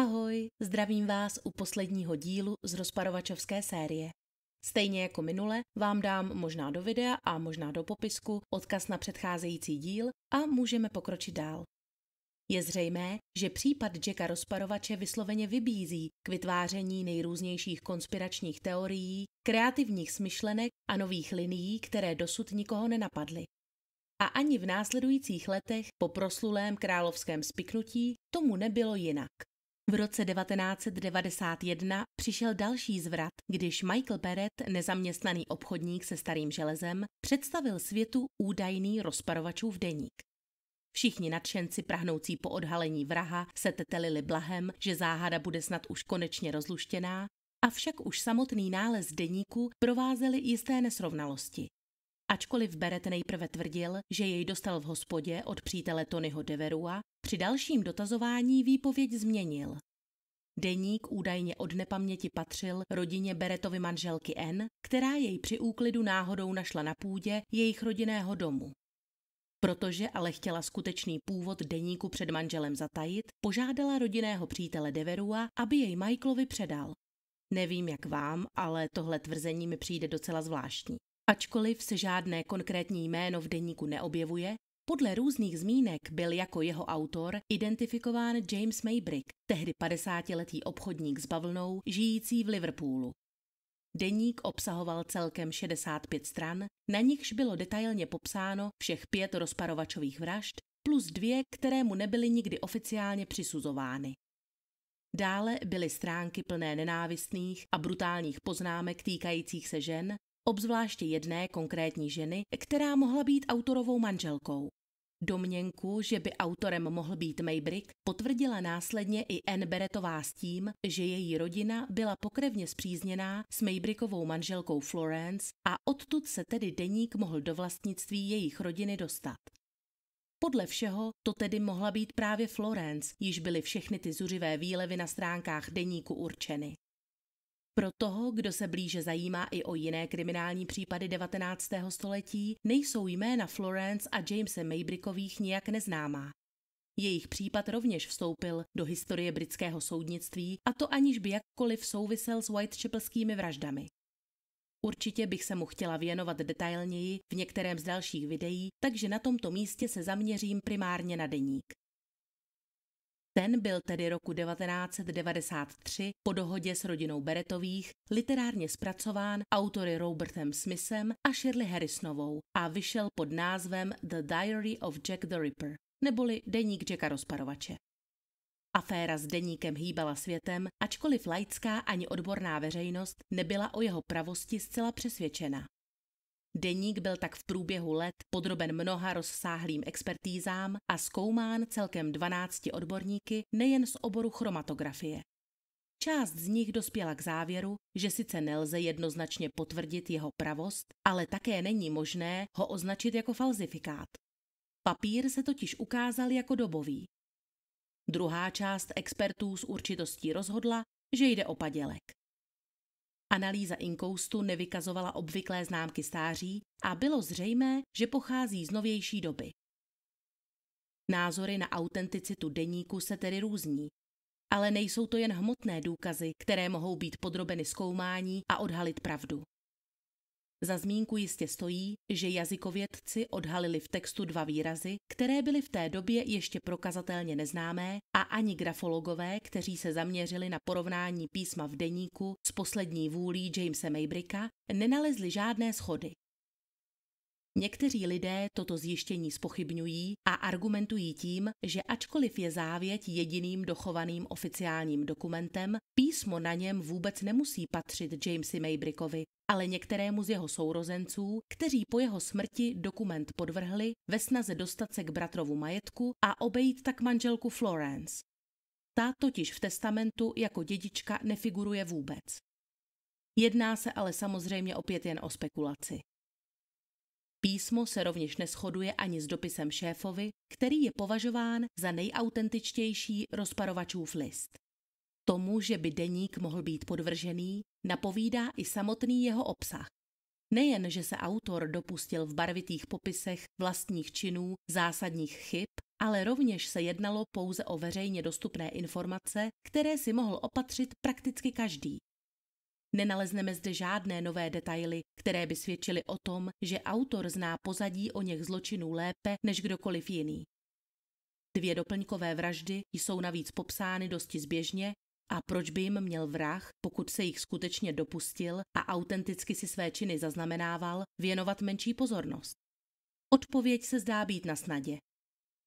Ahoj, zdravím vás u posledního dílu z rozparovačovské série. Stejně jako minule vám dám možná do videa a možná do popisku odkaz na předcházející díl a můžeme pokročit dál. Je zřejmé, že případ Jacka Rozparovače vysloveně vybízí k vytváření nejrůznějších konspiračních teorií, kreativních smyšlenek a nových linií, které dosud nikoho nenapadly. A ani v následujících letech po proslulém královském spiknutí tomu nebylo jinak. V roce 1991 přišel další zvrat, když Michael Barrett, nezaměstnaný obchodník se starým železem, představil světu údajný rozparovačův deník. Všichni nadšenci prahnoucí po odhalení vraha se tetelili blahem, že záhada bude snad už konečně rozluštěná, avšak už samotný nález deníku provázely jisté nesrovnalosti. Ačkoliv Beret nejprve tvrdil, že jej dostal v hospodě od přítele Tonyho Deverua, při dalším dotazování výpověď změnil. Deník údajně od nepaměti patřil rodině Beretovy manželky N, která jej při úklidu náhodou našla na půdě jejich rodinného domu. Protože ale chtěla skutečný původ deníku před manželem zatajit, požádala rodinného přítele Deverua, aby jej Michaelovi předal. Nevím jak vám, ale tohle tvrzení mi přijde docela zvláštní. Ačkoliv se žádné konkrétní jméno v deníku neobjevuje, podle různých zmínek byl jako jeho autor identifikován James Maybrick, tehdy 50-letý obchodník s bavlnou, žijící v Liverpoolu. Deník obsahoval celkem 65 stran, na nichž bylo detailně popsáno všech pět rozparovačových vražd, plus dvě, které mu nebyly nikdy oficiálně přisuzovány. Dále byly stránky plné nenávistných a brutálních poznámek týkajících se žen obzvláště jedné konkrétní ženy, která mohla být autorovou manželkou. Domněnku, že by autorem mohl být Maybrick, potvrdila následně i Anne Beretová s tím, že její rodina byla pokrevně zpřízněná s Maybrickovou manželkou Florence a odtud se tedy deník mohl do vlastnictví jejich rodiny dostat. Podle všeho to tedy mohla být právě Florence, již byly všechny ty zuřivé výlevy na stránkách deníku určeny. Pro toho, kdo se blíže zajímá i o jiné kriminální případy 19. století, nejsou jména Florence a Jamese Maybrickových nijak neznámá. Jejich případ rovněž vstoupil do historie britského soudnictví a to aniž by jakkoliv souvisel s Whitechapelskými vraždami. Určitě bych se mu chtěla věnovat detailněji v některém z dalších videí, takže na tomto místě se zaměřím primárně na deník. Ten byl tedy roku 1993 po dohodě s rodinou Beretových literárně zpracován autory Robertem Smithem a Shirley Harrisonovou a vyšel pod názvem The Diary of Jack the Ripper, neboli Deník Jacka Rozparovače. Aféra s deníkem hýbala světem, ačkoliv laická ani odborná veřejnost nebyla o jeho pravosti zcela přesvědčena. Deník byl tak v průběhu let podroben mnoha rozsáhlým expertízám a zkoumán celkem 12 odborníky nejen z oboru chromatografie. Část z nich dospěla k závěru, že sice nelze jednoznačně potvrdit jeho pravost, ale také není možné ho označit jako falzifikát. Papír se totiž ukázal jako dobový. Druhá část expertů s určitostí rozhodla, že jde o padělek. Analýza inkoustu nevykazovala obvyklé známky stáří a bylo zřejmé, že pochází z novější doby. Názory na autenticitu deníku se tedy různí, ale nejsou to jen hmotné důkazy, které mohou být podrobeny zkoumání a odhalit pravdu. Za zmínku jistě stojí, že jazykovědci odhalili v textu dva výrazy, které byly v té době ještě prokazatelně neznámé a ani grafologové, kteří se zaměřili na porovnání písma v deníku s poslední vůlí Jamesa Maybricka, nenalezli žádné schody. Někteří lidé toto zjištění spochybňují a argumentují tím, že ačkoliv je závěť jediným dochovaným oficiálním dokumentem, písmo na něm vůbec nemusí patřit Jamesi Maybrickovi, ale některému z jeho sourozenců, kteří po jeho smrti dokument podvrhli ve snaze dostat se k bratrovu majetku a obejít tak manželku Florence. Ta totiž v testamentu jako dědička nefiguruje vůbec. Jedná se ale samozřejmě opět jen o spekulaci. Písmo se rovněž neschoduje ani s dopisem šéfovi, který je považován za nejautentičtější rozparovačův list. Tomu, že by deník mohl být podvržený, napovídá i samotný jeho obsah. Nejen, že se autor dopustil v barvitých popisech vlastních činů zásadních chyb, ale rovněž se jednalo pouze o veřejně dostupné informace, které si mohl opatřit prakticky každý. Nenalezneme zde žádné nové detaily, které by svědčily o tom, že autor zná pozadí o něch zločinů lépe než kdokoliv jiný. Dvě doplňkové vraždy jsou navíc popsány dosti zběžně a proč by jim měl vrah, pokud se jich skutečně dopustil a autenticky si své činy zaznamenával, věnovat menší pozornost? Odpověď se zdá být na snadě.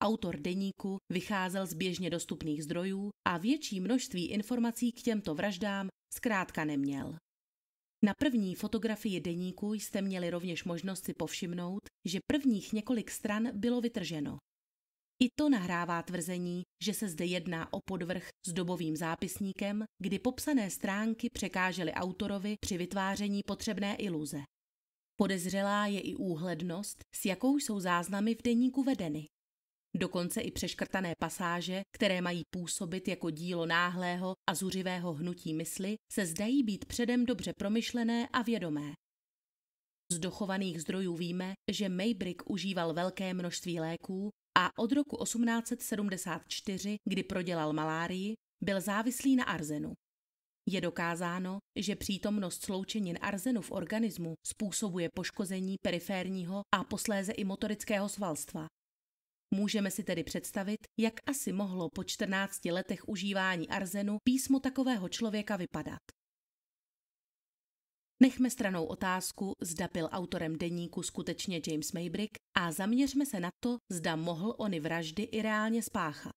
Autor deníku vycházel z běžně dostupných zdrojů a větší množství informací k těmto vraždám zkrátka neměl. Na první fotografii deníku jste měli rovněž možnost si povšimnout, že prvních několik stran bylo vytrženo i to nahrává tvrzení, že se zde jedná o podvrh s dobovým zápisníkem, kdy popsané stránky překážely autorovi při vytváření potřebné iluze. Podezřelá je i úhlednost, s jakou jsou záznamy v deníku vedeny. Dokonce i přeškrtané pasáže, které mají působit jako dílo náhlého a zuřivého hnutí mysli, se zdají být předem dobře promyšlené a vědomé. Z dochovaných zdrojů víme, že Maybrick užíval velké množství léků, a od roku 1874, kdy prodělal malárii, byl závislý na arzenu. Je dokázáno, že přítomnost sloučenin arzenu v organismu způsobuje poškození periférního a posléze i motorického svalstva. Můžeme si tedy představit, jak asi mohlo po 14 letech užívání arzenu písmo takového člověka vypadat. Nechme stranou otázku, zda byl autorem deníku skutečně James Maybrick a zaměřme se na to, zda mohl ony vraždy i reálně spáchat.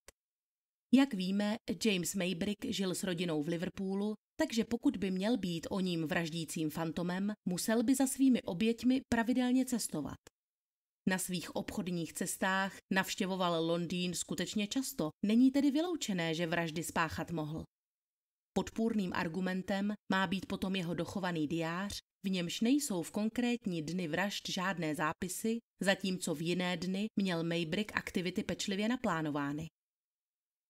Jak víme, James Maybrick žil s rodinou v Liverpoolu, takže pokud by měl být o ním vraždícím fantomem, musel by za svými oběťmi pravidelně cestovat. Na svých obchodních cestách navštěvoval Londýn skutečně často, není tedy vyloučené, že vraždy spáchat mohl. Podpůrným argumentem má být potom jeho dochovaný diář, v němž nejsou v konkrétní dny vražd žádné zápisy, zatímco v jiné dny měl Maybrick aktivity pečlivě naplánovány.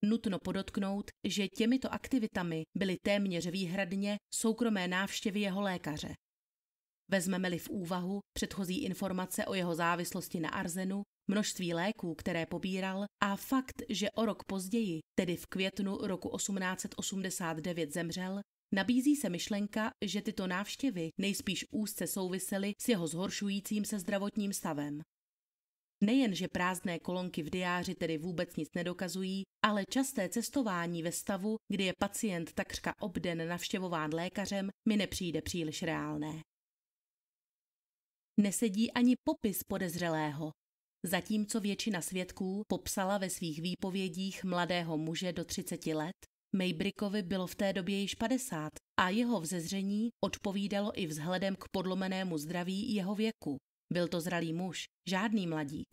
Nutno podotknout, že těmito aktivitami byly téměř výhradně soukromé návštěvy jeho lékaře. Vezmeme-li v úvahu předchozí informace o jeho závislosti na arzenu, množství léků, které pobíral a fakt, že o rok později, tedy v květnu roku 1889 zemřel, nabízí se myšlenka, že tyto návštěvy nejspíš úzce souvisely s jeho zhoršujícím se zdravotním stavem. Nejenže prázdné kolonky v diáři tedy vůbec nic nedokazují, ale časté cestování ve stavu, kdy je pacient takřka obden navštěvován lékařem, mi nepřijde příliš reálné nesedí ani popis podezřelého, zatímco většina svědků popsala ve svých výpovědích mladého muže do 30 let, Maybrickovi bylo v té době již 50 a jeho vzezření odpovídalo i vzhledem k podlomenému zdraví jeho věku. Byl to zralý muž, žádný mladík.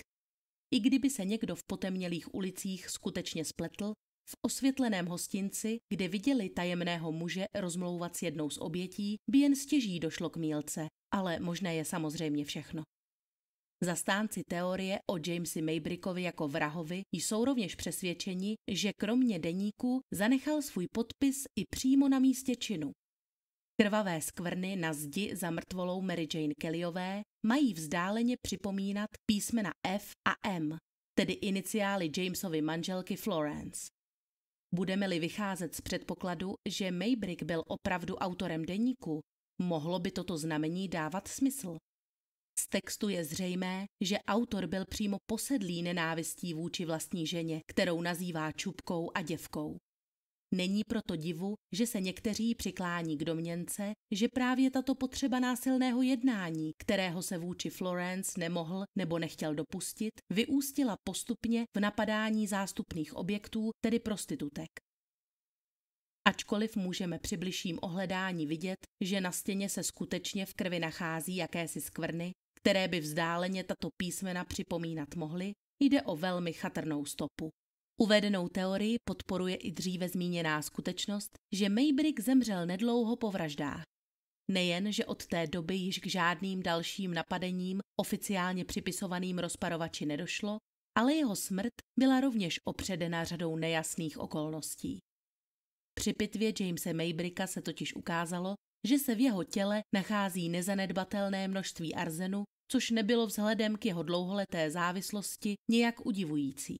I kdyby se někdo v potemnělých ulicích skutečně spletl, v osvětleném hostinci, kde viděli tajemného muže rozmlouvat s jednou z obětí, by jen stěží došlo k mílce, ale možné je samozřejmě všechno. Zastánci teorie o Jamesi Maybrickovi jako vrahovi jsou rovněž přesvědčeni, že kromě deníku zanechal svůj podpis i přímo na místě činu. Krvavé skvrny na zdi za mrtvolou Mary Jane Kellyové mají vzdáleně připomínat písmena F a M, tedy iniciály Jamesovy manželky Florence. Budeme-li vycházet z předpokladu, že Maybrick byl opravdu autorem deníku, mohlo by toto znamení dávat smysl. Z textu je zřejmé, že autor byl přímo posedlý nenávistí vůči vlastní ženě, kterou nazývá čupkou a děvkou. Není proto divu, že se někteří přiklání k domněnce, že právě tato potřeba násilného jednání, kterého se vůči Florence nemohl nebo nechtěl dopustit, vyústila postupně v napadání zástupných objektů, tedy prostitutek. Ačkoliv můžeme při bližším ohledání vidět, že na stěně se skutečně v krvi nachází jakési skvrny, které by vzdáleně tato písmena připomínat mohly, jde o velmi chatrnou stopu. Uvedenou teorii podporuje i dříve zmíněná skutečnost, že Maybrick zemřel nedlouho po vraždách. Nejen, že od té doby již k žádným dalším napadením oficiálně připisovaným rozparovači nedošlo, ale jeho smrt byla rovněž opředena řadou nejasných okolností. Při pitvě Jamesa Maybricka se totiž ukázalo, že se v jeho těle nachází nezanedbatelné množství arzenu, což nebylo vzhledem k jeho dlouholeté závislosti nějak udivující.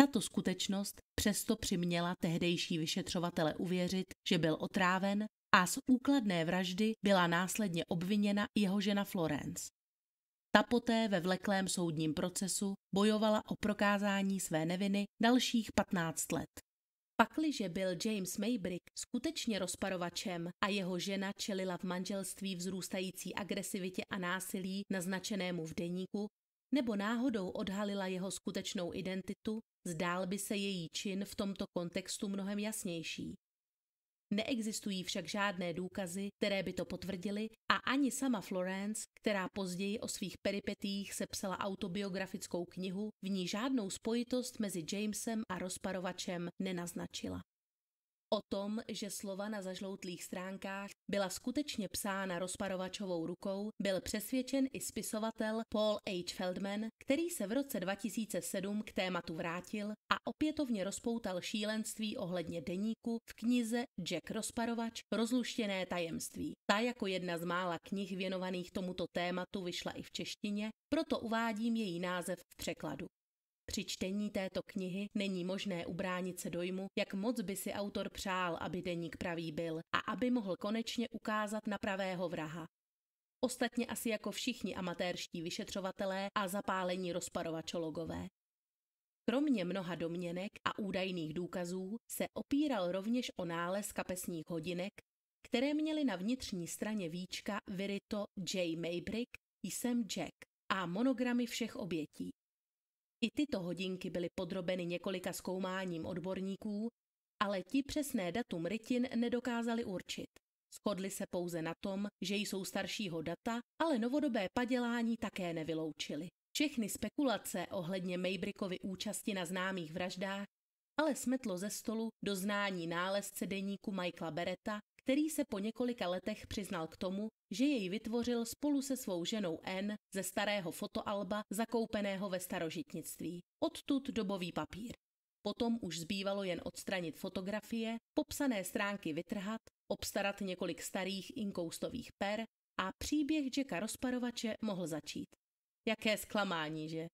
Tato skutečnost přesto přiměla tehdejší vyšetřovatele uvěřit, že byl otráven a z úkladné vraždy byla následně obviněna jeho žena Florence. Ta poté ve vleklém soudním procesu bojovala o prokázání své neviny dalších 15 let. Pakliže byl James Maybrick skutečně rozparovačem a jeho žena čelila v manželství vzrůstající agresivitě a násilí naznačenému v deníku, nebo náhodou odhalila jeho skutečnou identitu, zdál by se její čin v tomto kontextu mnohem jasnější. Neexistují však žádné důkazy, které by to potvrdily a ani sama Florence, která později o svých peripetích sepsala autobiografickou knihu, v ní žádnou spojitost mezi Jamesem a rozparovačem nenaznačila. O tom, že slova na zažloutlých stránkách byla skutečně psána rozparovačovou rukou, byl přesvědčen i spisovatel Paul H. Feldman, který se v roce 2007 k tématu vrátil a opětovně rozpoutal šílenství ohledně deníku v knize Jack Rozparovač Rozluštěné tajemství. Ta jako jedna z mála knih věnovaných tomuto tématu vyšla i v češtině, proto uvádím její název v překladu. Při čtení této knihy není možné ubránit se dojmu, jak moc by si autor přál, aby deník pravý byl a aby mohl konečně ukázat na pravého vraha. Ostatně asi jako všichni amatérští vyšetřovatelé a zapálení rozparovačologové. Kromě mnoha domněnek a údajných důkazů se opíral rovněž o nález kapesních hodinek, které měly na vnitřní straně víčka vyryto J. Maybrick, jsem Jack a monogramy všech obětí. I tyto hodinky byly podrobeny několika zkoumáním odborníků, ale ti přesné datum rytin nedokázali určit. Shodli se pouze na tom, že jsou staršího data, ale novodobé padělání také nevyloučili. Všechny spekulace ohledně Maybrickovy účasti na známých vraždách ale smetlo ze stolu doznání nálezce deníku Michaela Beretta, který se po několika letech přiznal k tomu, že jej vytvořil spolu se svou ženou N ze starého fotoalba zakoupeného ve starožitnictví. Odtud dobový papír. Potom už zbývalo jen odstranit fotografie, popsané stránky vytrhat, obstarat několik starých inkoustových per a příběh Jacka Rozparovače mohl začít. Jaké zklamání, že?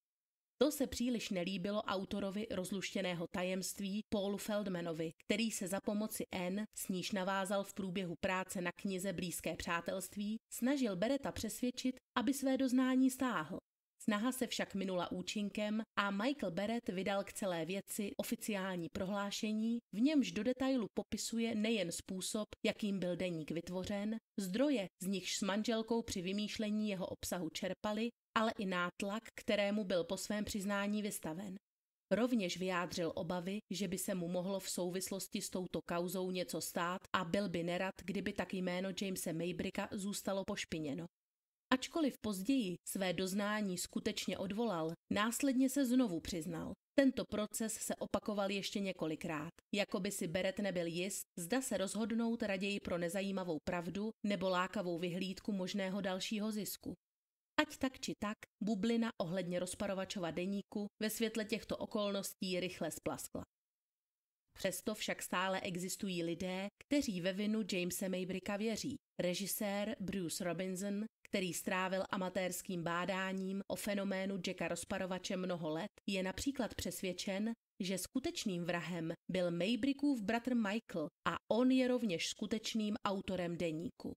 To se příliš nelíbilo autorovi rozluštěného tajemství Paulu Feldmanovi, který se za pomoci N, s níž navázal v průběhu práce na knize Blízké přátelství, snažil Bereta přesvědčit, aby své doznání stáhl. Snaha se však minula účinkem a Michael Beret vydal k celé věci oficiální prohlášení, v němž do detailu popisuje nejen způsob, jakým byl deník vytvořen, zdroje, z nichž s manželkou při vymýšlení jeho obsahu čerpali, ale i nátlak, kterému byl po svém přiznání vystaven. Rovněž vyjádřil obavy, že by se mu mohlo v souvislosti s touto kauzou něco stát a byl by nerad, kdyby tak jméno Jamesa Maybricka zůstalo pošpiněno. Ačkoliv později své doznání skutečně odvolal, následně se znovu přiznal. Tento proces se opakoval ještě několikrát, jako by si Beret nebyl jist, zda se rozhodnout raději pro nezajímavou pravdu nebo lákavou vyhlídku možného dalšího zisku. Ať tak či tak, bublina ohledně rozparovačova deníku ve světle těchto okolností rychle splaskla. Přesto však stále existují lidé, kteří ve vinu Jamesa Maybricka věří. Režisér Bruce Robinson který strávil amatérským bádáním o fenoménu Jacka Rozparovače mnoho let, je například přesvědčen, že skutečným vrahem byl Maybrickův bratr Michael a on je rovněž skutečným autorem deníku.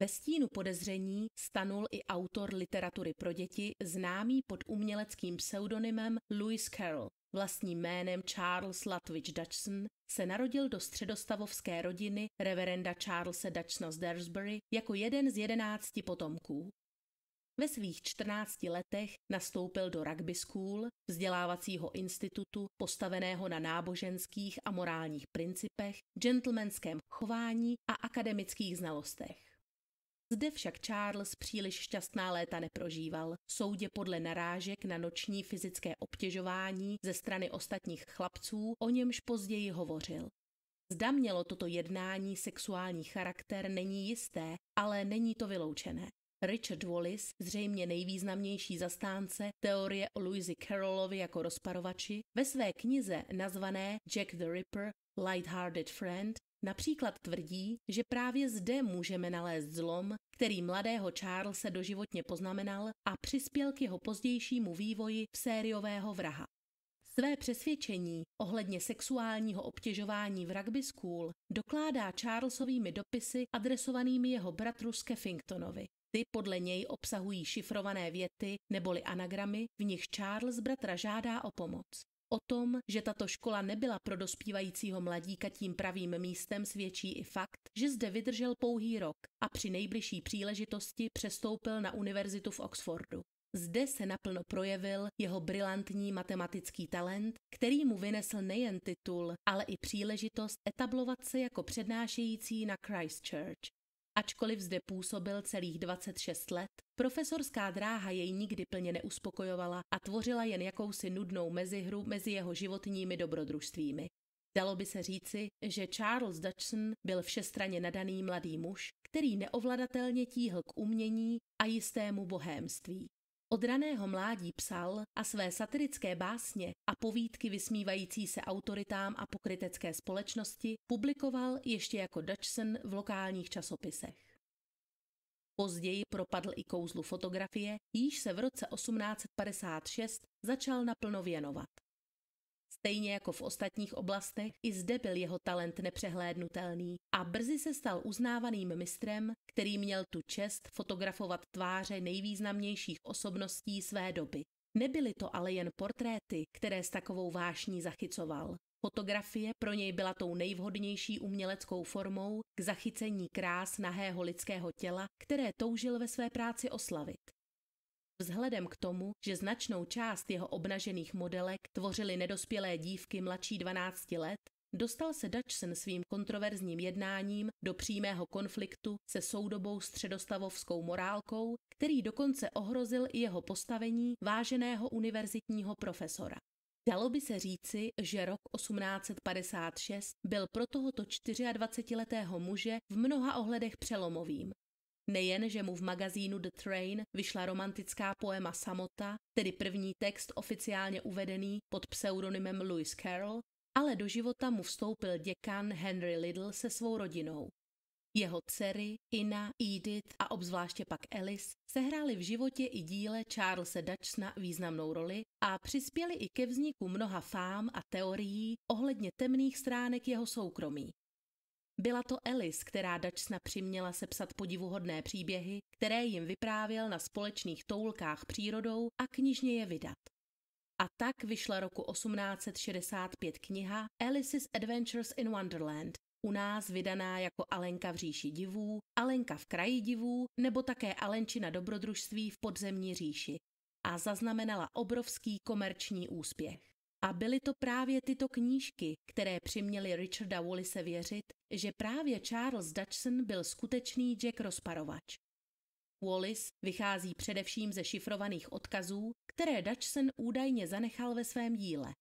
Ve stínu podezření stanul i autor literatury pro děti známý pod uměleckým pseudonymem Lewis Carroll. Vlastním jménem Charles Latwich Dutchson se narodil do středostavovské rodiny reverenda Charlesa Dutchna z Dursbury jako jeden z jedenácti potomků. Ve svých čtrnácti letech nastoupil do rugby school, vzdělávacího institutu postaveného na náboženských a morálních principech, gentlemanském chování a akademických znalostech. Zde však Charles příliš šťastná léta neprožíval. Soudě podle narážek na noční fyzické obtěžování ze strany ostatních chlapců, o němž později hovořil. Zda mělo toto jednání sexuální charakter, není jisté, ale není to vyloučené. Richard Wallace, zřejmě nejvýznamnější zastánce teorie o Louisi Carrollovi jako rozparovači, ve své knize nazvané Jack the Ripper Light-Hearted Friend Například tvrdí, že právě zde můžeme nalézt zlom, který mladého Charlesa doživotně poznamenal a přispěl k jeho pozdějšímu vývoji v sériového vraha. Své přesvědčení ohledně sexuálního obtěžování v rugby school dokládá Charlesovými dopisy adresovanými jeho bratru Skeffingtonovi. Ty podle něj obsahují šifrované věty neboli anagramy, v nich Charles bratra žádá o pomoc. O tom, že tato škola nebyla pro dospívajícího mladíka tím pravým místem, svědčí i fakt, že zde vydržel pouhý rok a při nejbližší příležitosti přestoupil na univerzitu v Oxfordu. Zde se naplno projevil jeho brilantní matematický talent, který mu vynesl nejen titul, ale i příležitost etablovat se jako přednášející na Christchurch. Ačkoliv zde působil celých 26 let, profesorská dráha jej nikdy plně neuspokojovala a tvořila jen jakousi nudnou mezihru mezi jeho životními dobrodružstvími. Dalo by se říci, že Charles Dutchson byl všestranně nadaný mladý muž, který neovladatelně tíhl k umění a jistému bohémství. Od raného mládí psal a své satirické básně a povídky vysmívající se autoritám a pokrytecké společnosti publikoval ještě jako Dutchson v lokálních časopisech. Později propadl i kouzlu fotografie, již se v roce 1856 začal naplno věnovat. Stejně jako v ostatních oblastech, i zde byl jeho talent nepřehlédnutelný a brzy se stal uznávaným mistrem, který měl tu čest fotografovat tváře nejvýznamnějších osobností své doby. Nebyly to ale jen portréty, které s takovou vášní zachycoval. Fotografie pro něj byla tou nejvhodnější uměleckou formou k zachycení krás nahého lidského těla, které toužil ve své práci oslavit. Vzhledem k tomu, že značnou část jeho obnažených modelek tvořily nedospělé dívky mladší 12 let, dostal se Dutchson svým kontroverzním jednáním do přímého konfliktu se soudobou středostavovskou morálkou, který dokonce ohrozil i jeho postavení váženého univerzitního profesora. Dalo by se říci, že rok 1856 byl pro tohoto 24-letého muže v mnoha ohledech přelomovým, Nejen, že mu v magazínu The Train vyšla romantická poema Samota, tedy první text oficiálně uvedený pod pseudonymem Lewis Carroll, ale do života mu vstoupil děkan Henry Liddell se svou rodinou. Jeho dcery, Ina, Edith a obzvláště pak Alice sehrály v životě i díle Charlesa Dutchna významnou roli a přispěly i ke vzniku mnoha fám a teorií ohledně temných stránek jeho soukromí. Byla to Alice, která Dačsna přiměla sepsat podivuhodné příběhy, které jim vyprávěl na společných toulkách přírodou a knižně je vydat. A tak vyšla roku 1865 kniha Alice's Adventures in Wonderland, u nás vydaná jako Alenka v říši divů, Alenka v kraji divů nebo také Alenčina dobrodružství v podzemní říši a zaznamenala obrovský komerční úspěch. A byly to právě tyto knížky, které přiměly Richarda Wallise věřit, že právě Charles Dutchson byl skutečný Jack rozparovač. Wallis vychází především ze šifrovaných odkazů, které Dutchson údajně zanechal ve svém díle.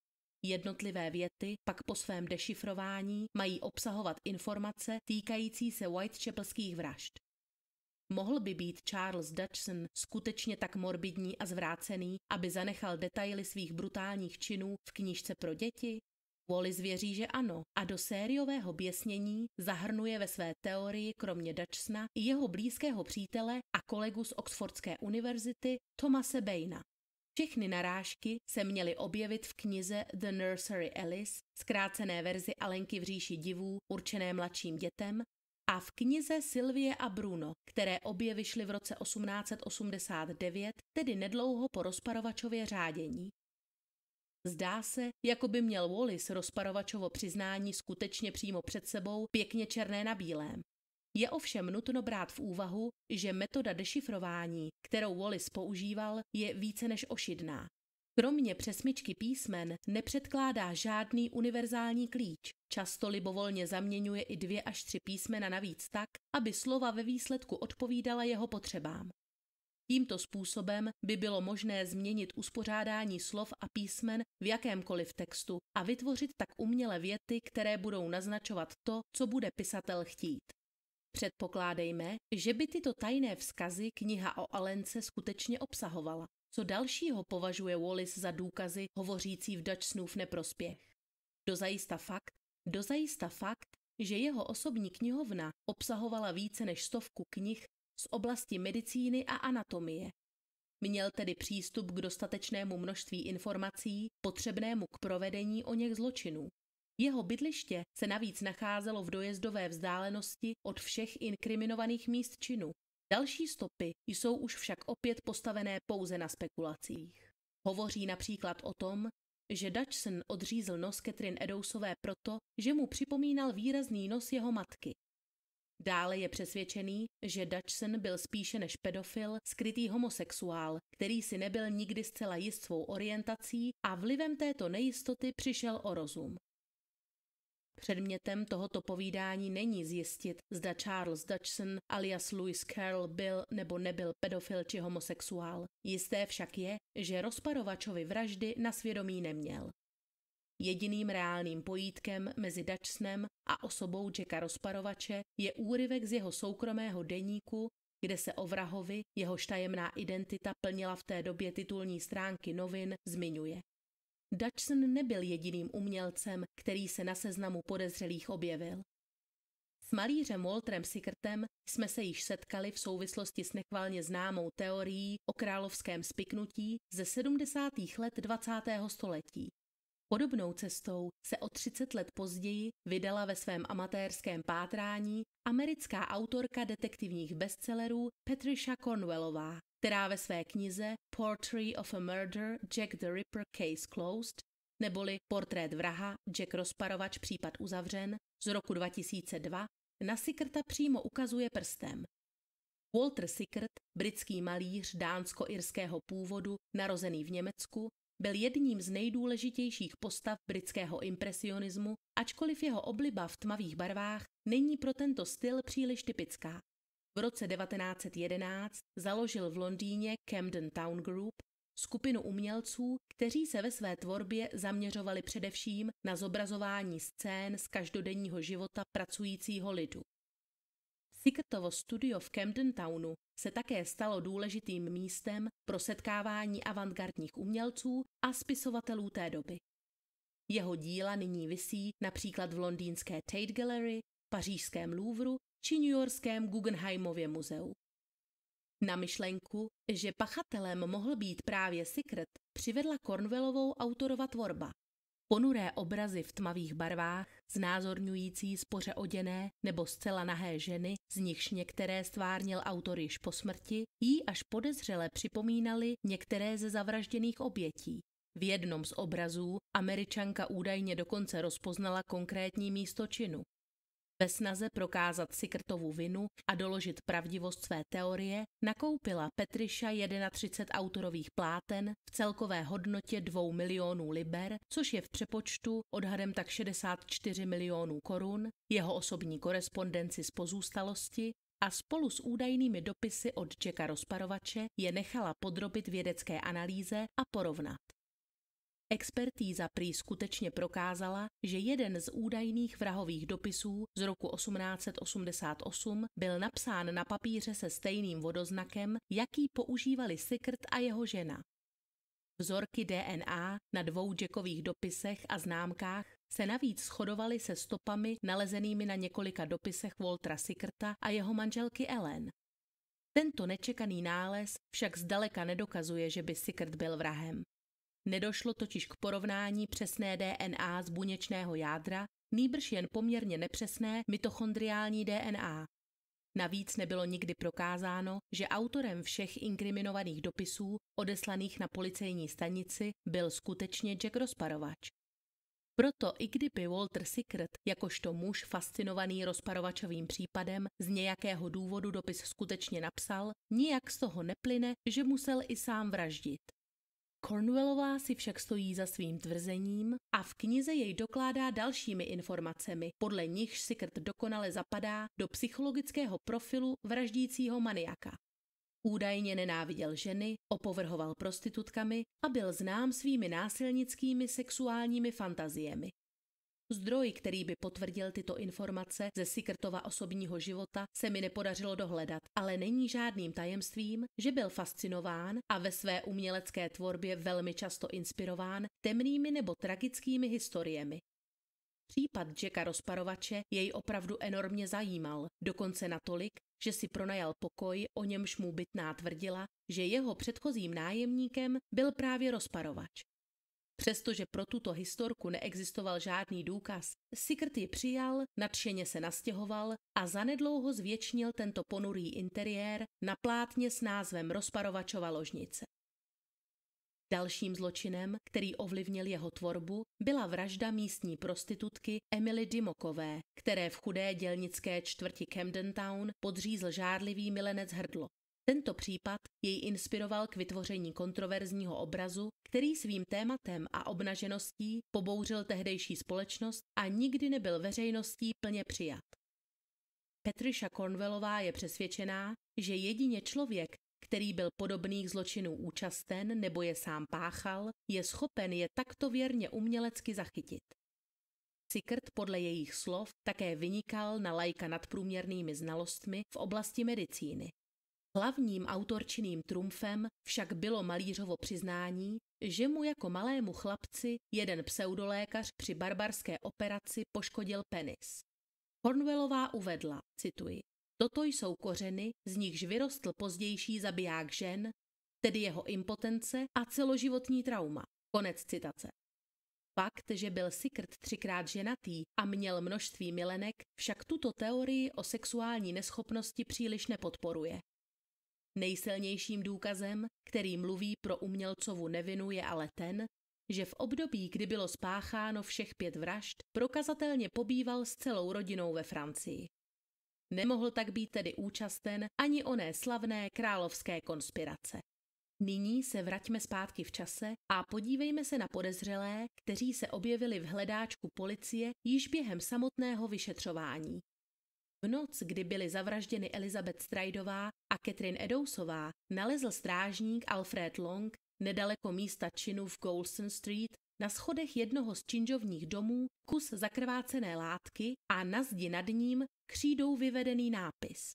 Jednotlivé věty pak po svém dešifrování mají obsahovat informace týkající se Whitechapelských vražd. Mohl by být Charles Dutchson skutečně tak morbidní a zvrácený, aby zanechal detaily svých brutálních činů v knižce pro děti? Wallis věří, že ano a do sériového běsnění zahrnuje ve své teorii kromě Dutchsona i jeho blízkého přítele a kolegu z Oxfordské univerzity Thomase Bejna. Všechny narážky se měly objevit v knize The Nursery Alice, zkrácené verzi Alenky v říši divů, určené mladším dětem, a v knize Silvie a Bruno, které obě vyšly v roce 1889, tedy nedlouho po rozparovačově řádění. Zdá se, jako by měl Wallis rozparovačovo přiznání skutečně přímo před sebou pěkně černé na bílém. Je ovšem nutno brát v úvahu, že metoda dešifrování, kterou Wallis používal, je více než ošidná. Kromě přesmičky písmen nepředkládá žádný univerzální klíč. Často libovolně zaměňuje i dvě až tři písmena navíc tak, aby slova ve výsledku odpovídala jeho potřebám. Tímto způsobem by bylo možné změnit uspořádání slov a písmen v jakémkoliv textu a vytvořit tak uměle věty, které budou naznačovat to, co bude pisatel chtít. Předpokládejme, že by tyto tajné vzkazy kniha o Alence skutečně obsahovala. Co dalšího považuje Wallis za důkazy hovořící v Dutchsonův neprospěch? Dozajista fakt, dozajista fakt, že jeho osobní knihovna obsahovala více než stovku knih z oblasti medicíny a anatomie. Měl tedy přístup k dostatečnému množství informací potřebnému k provedení o něch zločinů. Jeho bydliště se navíc nacházelo v dojezdové vzdálenosti od všech inkriminovaných míst činu. Další stopy jsou už však opět postavené pouze na spekulacích. Hovoří například o tom, že Dutchson odřízl nos Ketrin Edousové proto, že mu připomínal výrazný nos jeho matky. Dále je přesvědčený, že Dutchson byl spíše než pedofil skrytý homosexuál, který si nebyl nikdy zcela jist svou orientací a vlivem této nejistoty přišel o rozum. Předmětem tohoto povídání není zjistit, zda Charles Dutchson alias Louis Carroll byl nebo nebyl pedofil či homosexuál. Jisté však je, že rozparovačovi vraždy na svědomí neměl. Jediným reálným pojítkem mezi Dutchsnem a osobou Jacka Rozparovače je úryvek z jeho soukromého deníku, kde se o vrahovi, jeho tajemná identita plnila v té době titulní stránky novin, zmiňuje. Dutchson nebyl jediným umělcem, který se na seznamu podezřelých objevil. S malířem Waltrem Sikrtem jsme se již setkali v souvislosti s nechvalně známou teorií o královském spiknutí ze 70. let 20. století. Podobnou cestou se o 30 let později vydala ve svém amatérském pátrání americká autorka detektivních bestsellerů Patricia Cornwellová která ve své knize Portrait of a Murder Jack the Ripper Case Closed, neboli Portrét vraha Jack Rozparovač případ uzavřen z roku 2002, na Sikrta přímo ukazuje prstem. Walter Sikrt, britský malíř dánsko-irského původu, narozený v Německu, byl jedním z nejdůležitějších postav britského impresionismu, ačkoliv jeho obliba v tmavých barvách není pro tento styl příliš typická. V roce 1911 založil v Londýně Camden Town Group, skupinu umělců, kteří se ve své tvorbě zaměřovali především na zobrazování scén z každodenního života pracujícího lidu. Sikrtovo studio v Camden Townu se také stalo důležitým místem pro setkávání avantgardních umělců a spisovatelů té doby. Jeho díla nyní visí například v londýnské Tate Gallery, pařížském Louvru či New Yorkském Guggenheimově muzeu. Na myšlenku, že pachatelem mohl být právě Secret, přivedla Cornwellovou autorova tvorba. Ponuré obrazy v tmavých barvách, znázorňující spoře oděné nebo zcela nahé ženy, z nichž některé stvárnil autor již po smrti, jí až podezřele připomínaly některé ze zavražděných obětí. V jednom z obrazů američanka údajně dokonce rozpoznala konkrétní místo činu. Ve snaze prokázat Sikrtovu vinu a doložit pravdivost své teorie nakoupila Petriša 31 autorových pláten v celkové hodnotě 2 milionů liber, což je v přepočtu odhadem tak 64 milionů korun, jeho osobní korespondenci z pozůstalosti a spolu s údajnými dopisy od Čeka Rozparovače je nechala podrobit vědecké analýze a porovnat. Expertíza prý skutečně prokázala, že jeden z údajných vrahových dopisů z roku 1888 byl napsán na papíře se stejným vodoznakem, jaký používali Sikrt a jeho žena. Vzorky DNA na dvou Jackových dopisech a známkách se navíc shodovaly se stopami nalezenými na několika dopisech Voltra Sikrta a jeho manželky Ellen. Tento nečekaný nález však zdaleka nedokazuje, že by Sikrt byl vrahem. Nedošlo totiž k porovnání přesné DNA z buněčného jádra, nýbrž jen poměrně nepřesné mitochondriální DNA. Navíc nebylo nikdy prokázáno, že autorem všech inkriminovaných dopisů odeslaných na policejní stanici byl skutečně Jack Rozparovač. Proto i kdyby Walter Secret, jakožto muž fascinovaný rozparovačovým případem, z nějakého důvodu dopis skutečně napsal, nijak z toho neplyne, že musel i sám vraždit. Cornwellová si však stojí za svým tvrzením a v knize jej dokládá dalšími informacemi, podle nichž Sikrt dokonale zapadá do psychologického profilu vraždícího maniaka. Údajně nenáviděl ženy, opovrhoval prostitutkami a byl znám svými násilnickými sexuálními fantaziemi. Zdroj, který by potvrdil tyto informace ze Sikrtova osobního života, se mi nepodařilo dohledat, ale není žádným tajemstvím, že byl fascinován a ve své umělecké tvorbě velmi často inspirován temnými nebo tragickými historiemi. Případ Jacka rozparovače jej opravdu enormně zajímal, dokonce natolik, že si pronajal pokoj, o němž mu bytná tvrdila, že jeho předchozím nájemníkem byl právě rozparovač. Přestože pro tuto historku neexistoval žádný důkaz, Sikrt ji přijal, nadšeně se nastěhoval a zanedlouho zvětšnil tento ponurý interiér na plátně s názvem Rozparovačova ložnice. Dalším zločinem, který ovlivnil jeho tvorbu, byla vražda místní prostitutky Emily Dimokové, které v chudé dělnické čtvrti Camden Town podřízl žárlivý milenec Hrdlo. Tento případ jej inspiroval k vytvoření kontroverzního obrazu, který svým tématem a obnažeností pobouřil tehdejší společnost a nikdy nebyl veřejností plně přijat. Petriša Cornwellová je přesvědčená, že jedině člověk, který byl podobných zločinů účasten nebo je sám páchal, je schopen je takto věrně umělecky zachytit. Sikrt podle jejich slov také vynikal na lajka nadprůměrnými znalostmi v oblasti medicíny Hlavním autorčiným trumfem však bylo malířovo přiznání, že mu jako malému chlapci jeden pseudolékař při barbarské operaci poškodil penis. Hornwellová uvedla, cituji, Toto jsou kořeny, z nichž vyrostl pozdější zabiják žen, tedy jeho impotence a celoživotní trauma. Konec citace. Fakt, že byl Sikrt třikrát ženatý a měl množství milenek, však tuto teorii o sexuální neschopnosti příliš nepodporuje. Nejsilnějším důkazem, který mluví pro umělcovu nevinu, je ale ten, že v období, kdy bylo spácháno všech pět vražd, prokazatelně pobýval s celou rodinou ve Francii. Nemohl tak být tedy účasten ani oné slavné královské konspirace. Nyní se vraťme zpátky v čase a podívejme se na podezřelé, kteří se objevili v hledáčku policie již během samotného vyšetřování noc, kdy byly zavražděny Elizabeth Strajdová a Ketrin Edousová, nalezl strážník Alfred Long nedaleko místa činu v Golson Street na schodech jednoho z činžovních domů kus zakrvácené látky a na zdi nad ním křídou vyvedený nápis.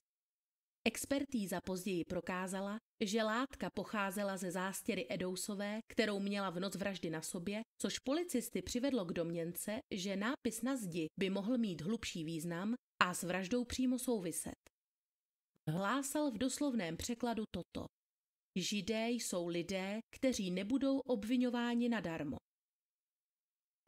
Expertíza později prokázala, že látka pocházela ze zástěry Edousové, kterou měla v noc vraždy na sobě, což policisty přivedlo k domněnce, že nápis na zdi by mohl mít hlubší význam a s vraždou přímo souviset. Hlásal v doslovném překladu toto. Židé jsou lidé, kteří nebudou obvinováni nadarmo.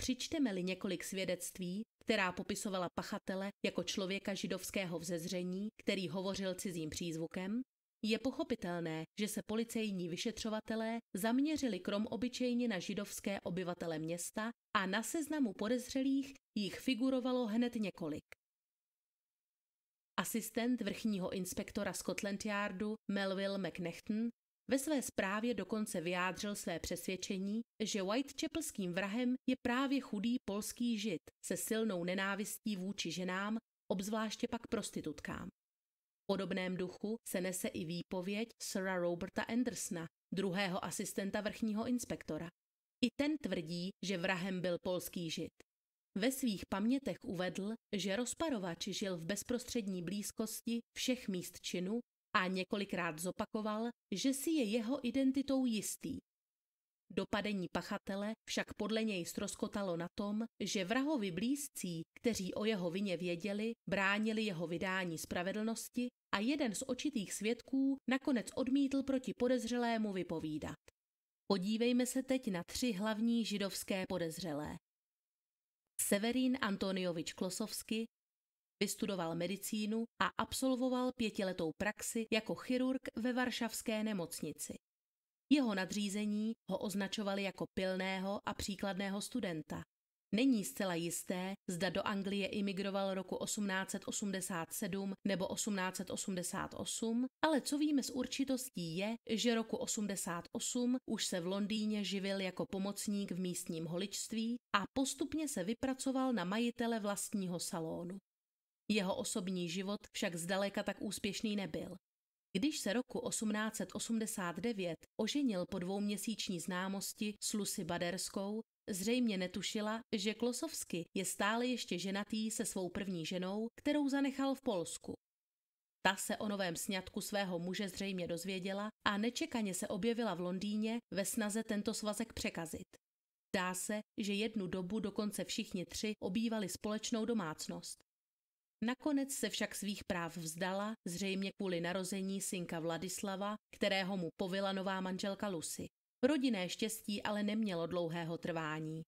Přičteme-li několik svědectví, která popisovala pachatele jako člověka židovského vzezření, který hovořil cizím přízvukem, je pochopitelné, že se policejní vyšetřovatelé zaměřili krom obyčejně na židovské obyvatele města a na seznamu podezřelých jich figurovalo hned několik. Asistent vrchního inspektora Scotland Yardu Melville McNechton ve své zprávě dokonce vyjádřil své přesvědčení, že Whitechapelským vrahem je právě chudý polský žid se silnou nenávistí vůči ženám, obzvláště pak prostitutkám. V podobném duchu se nese i výpověď Sira Roberta Andersona, druhého asistenta vrchního inspektora. I ten tvrdí, že vrahem byl polský žid. Ve svých pamětech uvedl, že rozparovač žil v bezprostřední blízkosti všech míst činu a několikrát zopakoval, že si je jeho identitou jistý. Dopadení pachatele však podle něj stroskotalo na tom, že vrahovi blízcí, kteří o jeho vině věděli, bránili jeho vydání spravedlnosti a jeden z očitých svědků nakonec odmítl proti podezřelému vypovídat. Podívejme se teď na tři hlavní židovské podezřelé. Severín Antoniovič Klosovsky Vystudoval medicínu a absolvoval pětiletou praxi jako chirurg ve varšavské nemocnici. Jeho nadřízení ho označovali jako pilného a příkladného studenta. Není zcela jisté, zda do Anglie imigroval roku 1887 nebo 1888, ale co víme s určitostí je, že roku 88 už se v Londýně živil jako pomocník v místním holičství a postupně se vypracoval na majitele vlastního salonu. Jeho osobní život však zdaleka tak úspěšný nebyl. Když se roku 1889 oženil po dvouměsíční známosti s Lucy Baderskou, zřejmě netušila, že Klosovsky je stále ještě ženatý se svou první ženou, kterou zanechal v Polsku. Ta se o novém sňatku svého muže zřejmě dozvěděla a nečekaně se objevila v Londýně ve snaze tento svazek překazit. Dá se, že jednu dobu dokonce všichni tři obývali společnou domácnost. Nakonec se však svých práv vzdala, zřejmě kvůli narození synka Vladislava, kterého mu povila nová manželka Lucy. Rodinné štěstí ale nemělo dlouhého trvání.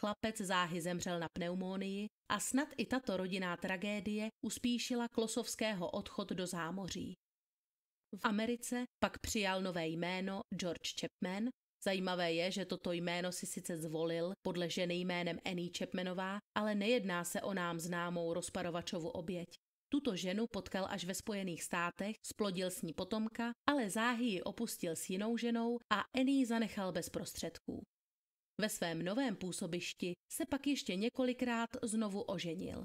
Chlapec záhy zemřel na pneumonii a snad i tato rodinná tragédie uspíšila Klosovského odchod do zámoří. V Americe pak přijal nové jméno George Chapman Zajímavé je, že toto jméno si sice zvolil podle ženy jménem Annie Chapmanová, ale nejedná se o nám známou rozparovačovu oběť. Tuto ženu potkal až ve Spojených státech, splodil s ní potomka, ale záhy ji opustil s jinou ženou a Annie zanechal bez prostředků. Ve svém novém působišti se pak ještě několikrát znovu oženil.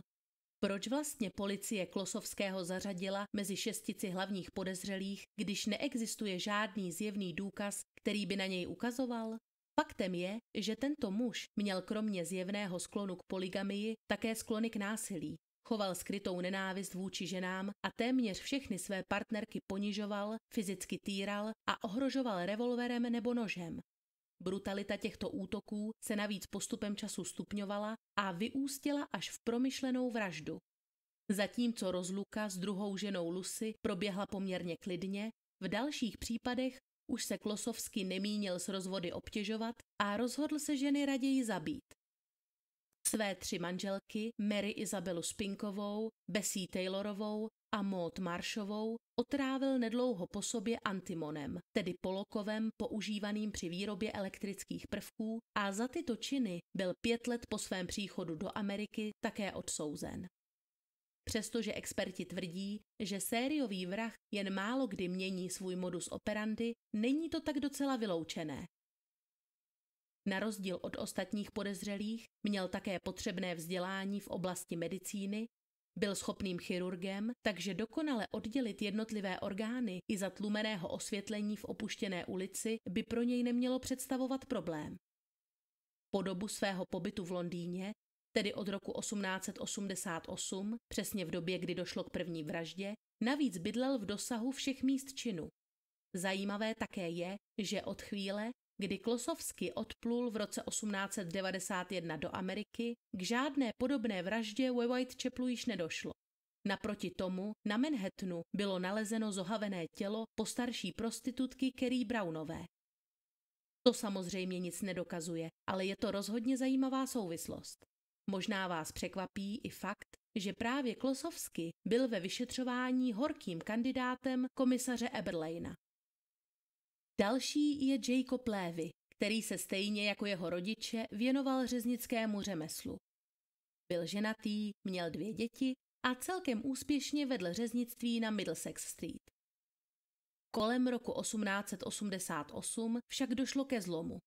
Proč vlastně policie Klosovského zařadila mezi šestici hlavních podezřelých, když neexistuje žádný zjevný důkaz, který by na něj ukazoval? Faktem je, že tento muž měl kromě zjevného sklonu k poligamii také sklony k násilí. Choval skrytou nenávist vůči ženám a téměř všechny své partnerky ponižoval, fyzicky týral a ohrožoval revolverem nebo nožem. Brutalita těchto útoků se navíc postupem času stupňovala a vyústila až v promyšlenou vraždu. Zatímco rozluka s druhou ženou Lucy proběhla poměrně klidně, v dalších případech už se Klosovsky nemínil s rozvody obtěžovat a rozhodl se ženy raději zabít své tři manželky Mary Izabelu Spinkovou, Bessie Taylorovou a Maud Marshovou otrávil nedlouho po sobě antimonem, tedy polokovem používaným při výrobě elektrických prvků a za tyto činy byl pět let po svém příchodu do Ameriky také odsouzen. Přestože experti tvrdí, že sériový vrah jen málo kdy mění svůj modus operandi, není to tak docela vyloučené, na rozdíl od ostatních podezřelých měl také potřebné vzdělání v oblasti medicíny, byl schopným chirurgem, takže dokonale oddělit jednotlivé orgány i zatlumeného osvětlení v opuštěné ulici by pro něj nemělo představovat problém. Po dobu svého pobytu v Londýně, tedy od roku 1888, přesně v době, kdy došlo k první vraždě, navíc bydlel v dosahu všech míst činu. Zajímavé také je, že od chvíle, kdy Klosovsky odplul v roce 1891 do Ameriky, k žádné podobné vraždě ve Whitechapelu již nedošlo. Naproti tomu na Manhattanu bylo nalezeno zohavené tělo postarší prostitutky Kerry Brownové. To samozřejmě nic nedokazuje, ale je to rozhodně zajímavá souvislost. Možná vás překvapí i fakt, že právě Klosovsky byl ve vyšetřování horkým kandidátem komisaře Eberleina. Další je Jacob Levy, který se stejně jako jeho rodiče věnoval řeznickému řemeslu. Byl ženatý, měl dvě děti a celkem úspěšně vedl řeznictví na Middlesex Street. Kolem roku 1888 však došlo ke zlomu.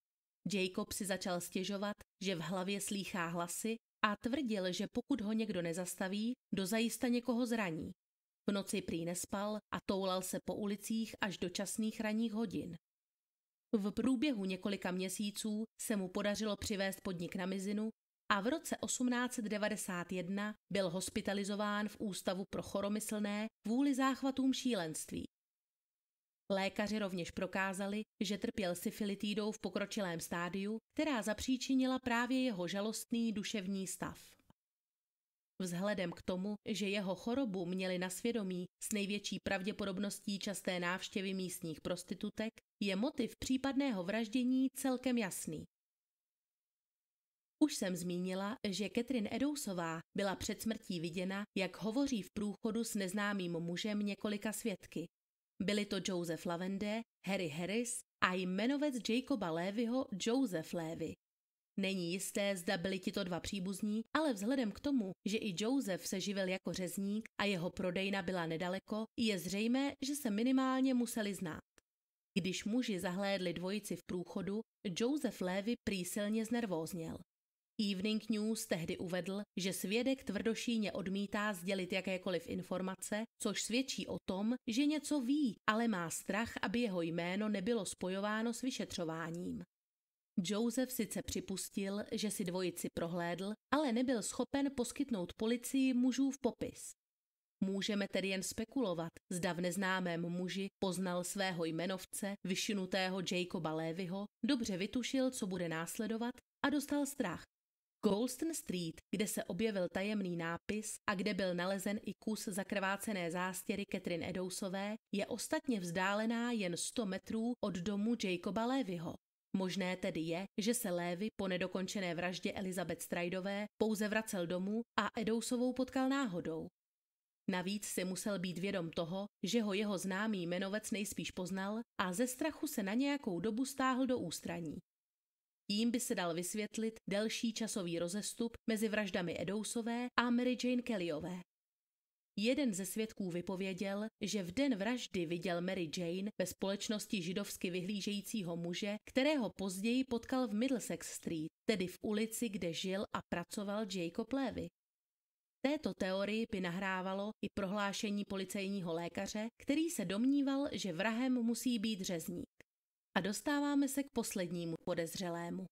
Jacob si začal stěžovat, že v hlavě slýchá hlasy a tvrdil, že pokud ho někdo nezastaví, dozajista někoho zraní v noci prý nespal a toulal se po ulicích až do časných ranních hodin. V průběhu několika měsíců se mu podařilo přivést podnik na mizinu a v roce 1891 byl hospitalizován v Ústavu pro choromyslné kvůli záchvatům šílenství. Lékaři rovněž prokázali, že trpěl syfilitídou v pokročilém stádiu, která zapříčinila právě jeho žalostný duševní stav. Vzhledem k tomu, že jeho chorobu měli na svědomí s největší pravděpodobností časté návštěvy místních prostitutek, je motiv případného vraždění celkem jasný. Už jsem zmínila, že Katrin Edousová byla před smrtí viděna, jak hovoří v průchodu s neznámým mužem několika svědky. Byli to Joseph Lavende, Harry Harris a jmenovec Jacoba Lévyho Joseph Levy, Není jisté, zda byli tito dva příbuzní, ale vzhledem k tomu, že i Joseph se živil jako řezník a jeho prodejna byla nedaleko, je zřejmé, že se minimálně museli znát. Když muži zahlédli dvojici v průchodu, Joseph Levy prísilně znervózněl. Evening News tehdy uvedl, že svědek tvrdošíně odmítá sdělit jakékoliv informace, což svědčí o tom, že něco ví, ale má strach, aby jeho jméno nebylo spojováno s vyšetřováním. Joseph sice připustil, že si dvojici prohlédl, ale nebyl schopen poskytnout policii mužů v popis. Můžeme tedy jen spekulovat, zda v neznámém muži poznal svého jmenovce, vyšinutého Jacoba Lévyho, dobře vytušil, co bude následovat a dostal strach. Golston Street, kde se objevil tajemný nápis a kde byl nalezen i kus zakrvácené zástěry Catherine Edousové, je ostatně vzdálená jen 100 metrů od domu Jacoba Lévyho. Možné tedy je, že se Lévy po nedokončené vraždě Elizabeth Strajdové pouze vracel domů a Edousovou potkal náhodou. Navíc si musel být vědom toho, že ho jeho známý jmenovec nejspíš poznal a ze strachu se na nějakou dobu stáhl do ústraní. Tím by se dal vysvětlit delší časový rozestup mezi vraždami Edousové a Mary Jane Kellyové, Jeden ze svědků vypověděl, že v den vraždy viděl Mary Jane ve společnosti židovsky vyhlížejícího muže, kterého později potkal v Middlesex Street, tedy v ulici, kde žil a pracoval Jacob Levy. Této teorii by nahrávalo i prohlášení policejního lékaře, který se domníval, že vrahem musí být řezník. A dostáváme se k poslednímu podezřelému.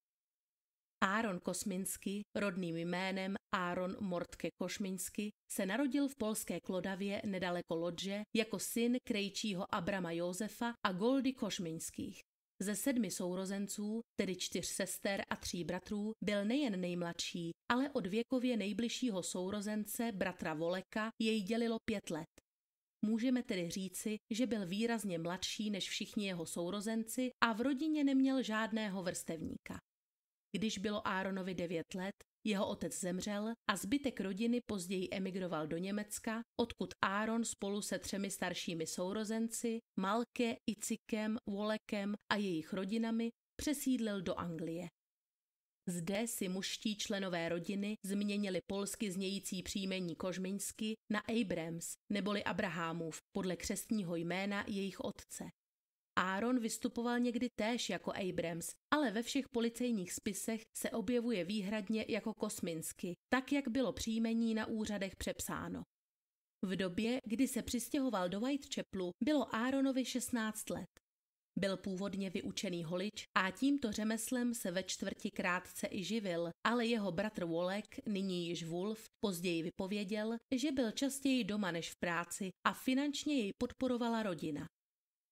Áron Kosminsky, rodným jménem Áron Mortke Košminsky, se narodil v polské Klodavě nedaleko Lodže jako syn krejčího Abrama Josefa a Goldy Košminských. Ze sedmi sourozenců, tedy čtyř sester a tří bratrů, byl nejen nejmladší, ale od věkově nejbližšího sourozence, bratra Voleka, jej dělilo pět let. Můžeme tedy říci, že byl výrazně mladší než všichni jeho sourozenci a v rodině neměl žádného vrstevníka. Když bylo Áronovi 9 let, jeho otec zemřel a zbytek rodiny později emigroval do Německa, odkud Áron spolu se třemi staršími sourozenci, Malke, Icikem, Wolekem a jejich rodinami přesídlil do Anglie. Zde si muští členové rodiny změnili polsky znějící příjmení Kožmiňsky na Abrams neboli Abrahamův podle křestního jména jejich otce. Aaron vystupoval někdy též jako Abrams, ale ve všech policejních spisech se objevuje výhradně jako Kosminsky, tak jak bylo příjmení na úřadech přepsáno. V době, kdy se přistěhoval do Whitechapelu, bylo Aaronovi 16 let. Byl původně vyučený holič a tímto řemeslem se ve čtvrti krátce i živil, ale jeho bratr Wolek, nyní již Wolf, později vypověděl, že byl častěji doma než v práci a finančně jej podporovala rodina.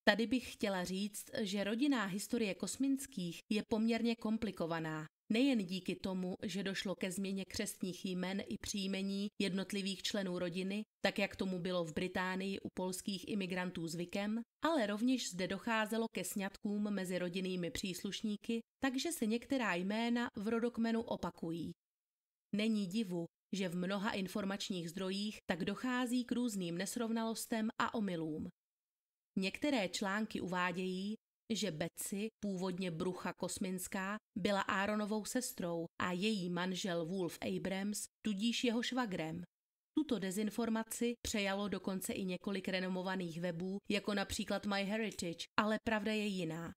Tady bych chtěla říct, že rodinná historie kosminských je poměrně komplikovaná. Nejen díky tomu, že došlo ke změně křestních jmen i příjmení jednotlivých členů rodiny, tak jak tomu bylo v Británii u polských imigrantů zvykem, ale rovněž zde docházelo ke sňatkům mezi rodinnými příslušníky, takže se některá jména v rodokmenu opakují. Není divu, že v mnoha informačních zdrojích tak dochází k různým nesrovnalostem a omylům. Některé články uvádějí, že Betsy, původně brucha kosminská, byla Áronovou sestrou a její manžel Wolf Abrams tudíž jeho švagrem. Tuto dezinformaci přejalo dokonce i několik renomovaných webů, jako například MyHeritage, ale pravda je jiná.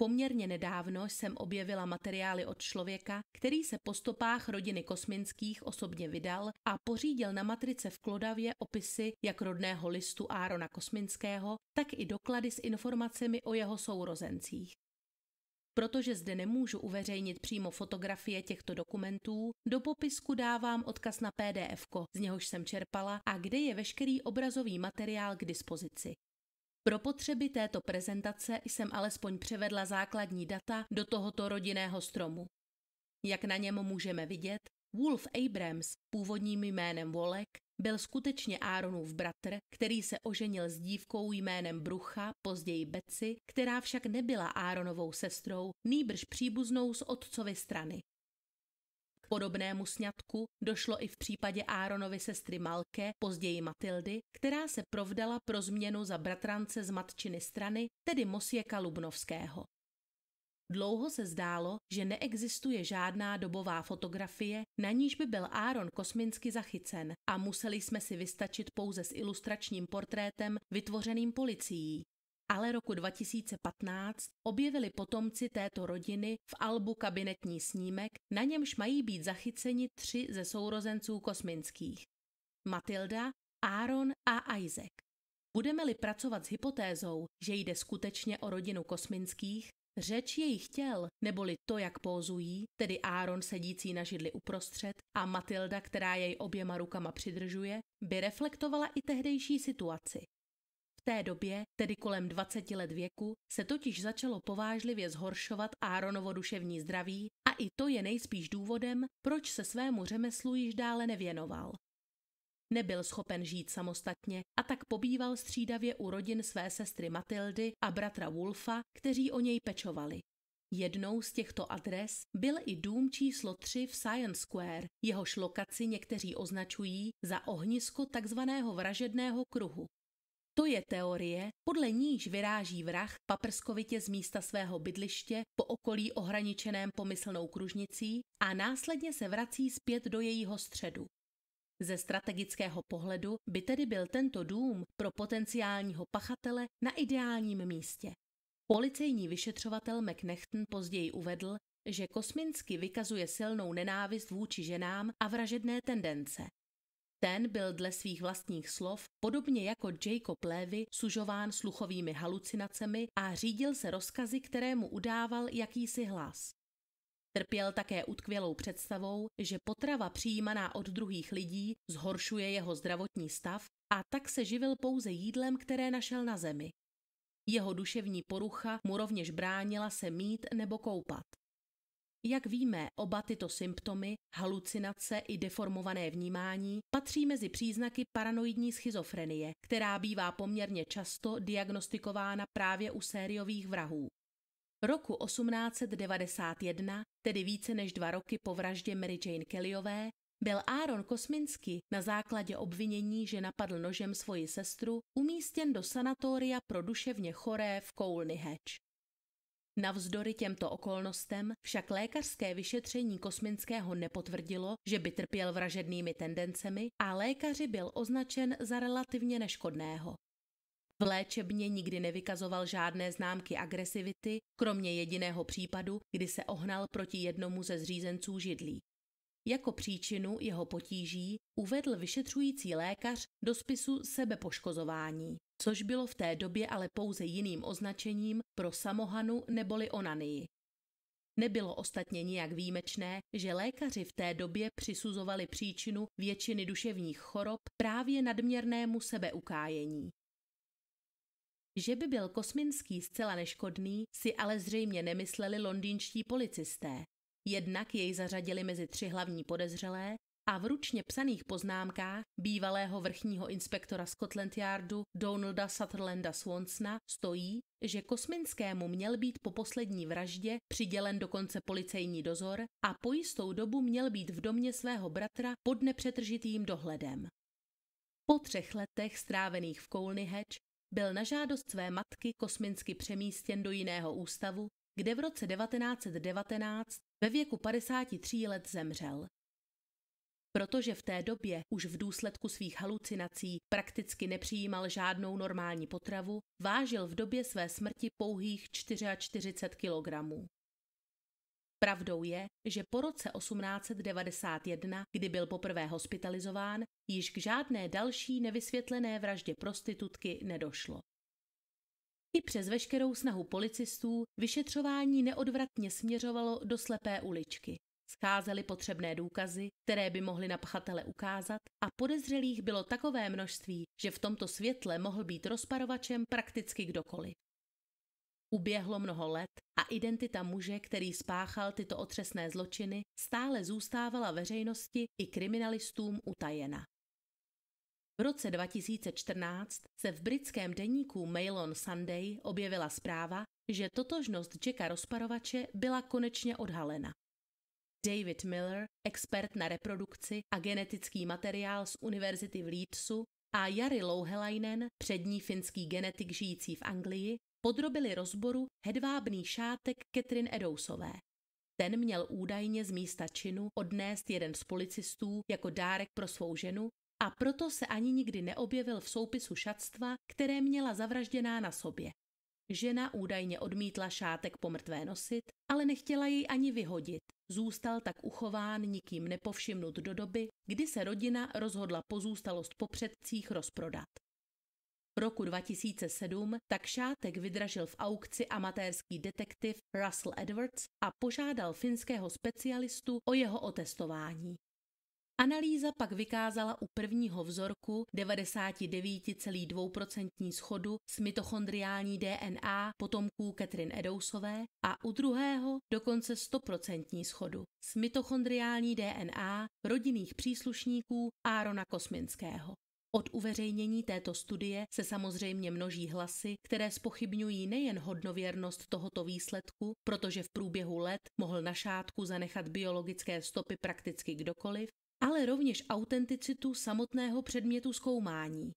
Poměrně nedávno jsem objevila materiály od člověka, který se po stopách rodiny Kosminských osobně vydal a pořídil na matrice v Klodavě opisy jak rodného listu Árona Kosminského, tak i doklady s informacemi o jeho sourozencích. Protože zde nemůžu uveřejnit přímo fotografie těchto dokumentů, do popisku dávám odkaz na PDF, z něhož jsem čerpala a kde je veškerý obrazový materiál k dispozici. Pro potřeby této prezentace jsem alespoň převedla základní data do tohoto rodinného stromu. Jak na něm můžeme vidět, Wolf Abrams, původním jménem Wolek, byl skutečně Aaronův bratr, který se oženil s dívkou jménem Brucha, později Betsy, která však nebyla Aaronovou sestrou, nýbrž příbuznou z otcovy strany podobnému sňatku došlo i v případě Áronovy sestry Malke později Matildy, která se provdala pro změnu za bratrance z matčiny strany, tedy Mosjeka Lubnovského. Dlouho se zdálo, že neexistuje žádná dobová fotografie, na níž by byl Áron kosminsky zachycen a museli jsme si vystačit pouze s ilustračním portrétem vytvořeným policií, ale roku 2015 objevili potomci této rodiny v albu kabinetní snímek, na němž mají být zachyceni tři ze sourozenců kosminských. Matilda, Aaron a Isaac. Budeme-li pracovat s hypotézou, že jde skutečně o rodinu kosminských, řeč jejich těl, neboli to, jak pózují, tedy Aaron sedící na židli uprostřed a Matilda, která jej oběma rukama přidržuje, by reflektovala i tehdejší situaci. V té době, tedy kolem 20 let věku, se totiž začalo povážlivě zhoršovat Áronovo duševní zdraví a i to je nejspíš důvodem, proč se svému řemeslu již dále nevěnoval. Nebyl schopen žít samostatně a tak pobýval střídavě u rodin své sestry Matildy a bratra Wolfa, kteří o něj pečovali. Jednou z těchto adres byl i dům číslo 3 v Science Square, jehož lokaci někteří označují za ohnisko takzvaného vražedného kruhu. To je teorie, podle níž vyráží vrah paprskovitě z místa svého bydliště po okolí ohraničeném pomyslnou kružnicí a následně se vrací zpět do jejího středu. Ze strategického pohledu by tedy byl tento dům pro potenciálního pachatele na ideálním místě. Policejní vyšetřovatel McNechton později uvedl, že Kosminsky vykazuje silnou nenávist vůči ženám a vražedné tendence ten byl dle svých vlastních slov, podobně jako Jacob Levy, sužován sluchovými halucinacemi a řídil se rozkazy, které mu udával jakýsi hlas. Trpěl také utkvělou představou, že potrava přijímaná od druhých lidí zhoršuje jeho zdravotní stav a tak se živil pouze jídlem, které našel na zemi. Jeho duševní porucha mu rovněž bránila se mít nebo koupat. Jak víme, oba tyto symptomy, halucinace i deformované vnímání, patří mezi příznaky paranoidní schizofrenie, která bývá poměrně často diagnostikována právě u sériových vrahů. Roku 1891, tedy více než dva roky po vraždě Mary Jane Kellyové, byl Aaron Kosminsky na základě obvinění, že napadl nožem svoji sestru, umístěn do sanatoria pro duševně choré v Koulny Hatch. Navzdory těmto okolnostem však lékařské vyšetření Kosminského nepotvrdilo, že by trpěl vražednými tendencemi a lékaři byl označen za relativně neškodného. V léčebně nikdy nevykazoval žádné známky agresivity, kromě jediného případu, kdy se ohnal proti jednomu ze zřízenců židlí. Jako příčinu jeho potíží uvedl vyšetřující lékař do spisu sebepoškozování což bylo v té době ale pouze jiným označením pro samohanu neboli onanii. Nebylo ostatně nijak výjimečné, že lékaři v té době přisuzovali příčinu většiny duševních chorob právě nadměrnému sebeukájení. Že by byl Kosminský zcela neškodný, si ale zřejmě nemysleli londýnští policisté. Jednak jej zařadili mezi tři hlavní podezřelé a v ručně psaných poznámkách bývalého vrchního inspektora Scotland Yardu Donalda Sutherlanda Swansona stojí, že Kosminskému měl být po poslední vraždě přidělen dokonce policejní dozor a po jistou dobu měl být v domě svého bratra pod nepřetržitým dohledem. Po třech letech strávených v Coolneyhatch byl na žádost své matky kosminsky přemístěn do jiného ústavu, kde v roce 1919 ve věku 53 let zemřel. Protože v té době už v důsledku svých halucinací prakticky nepřijímal žádnou normální potravu, vážil v době své smrti pouhých 44 kg. Pravdou je, že po roce 1891, kdy byl poprvé hospitalizován, již k žádné další nevysvětlené vraždě prostitutky nedošlo. I přes veškerou snahu policistů vyšetřování neodvratně směřovalo do slepé uličky. Scházely potřebné důkazy, které by mohly na pachatele ukázat a podezřelých bylo takové množství, že v tomto světle mohl být rozparovačem prakticky kdokoliv. Uběhlo mnoho let a identita muže, který spáchal tyto otřesné zločiny, stále zůstávala veřejnosti i kriminalistům utajena. V roce 2014 se v britském deníku Mail on Sunday objevila zpráva, že totožnost Jacka Rozparovače byla konečně odhalena. David Miller, expert na reprodukci a genetický materiál z Univerzity v Leedsu, a Jari Louhelainen, přední finský genetik žijící v Anglii, podrobili rozboru hedvábný šátek Ketrin Edousové. Ten měl údajně z místa činu odnést jeden z policistů jako dárek pro svou ženu a proto se ani nikdy neobjevil v soupisu šatstva, které měla zavražděná na sobě. Žena údajně odmítla šátek po mrtvé nosit, ale nechtěla jej ani vyhodit, zůstal tak uchován nikým nepovšimnut do doby, kdy se rodina rozhodla pozůstalost po předcích rozprodat. Roku 2007 tak šátek vydražil v aukci amatérský detektiv Russell Edwards a požádal finského specialistu o jeho otestování. Analýza pak vykázala u prvního vzorku 99,2% schodu s mitochondriální DNA potomků Katrin Edousové a u druhého dokonce 100% schodu s mitochondriální DNA rodinných příslušníků Árona Kosminského. Od uveřejnění této studie se samozřejmě množí hlasy, které spochybňují nejen hodnověrnost tohoto výsledku, protože v průběhu let mohl na šátku zanechat biologické stopy prakticky kdokoliv, ale rovněž autenticitu samotného předmětu zkoumání.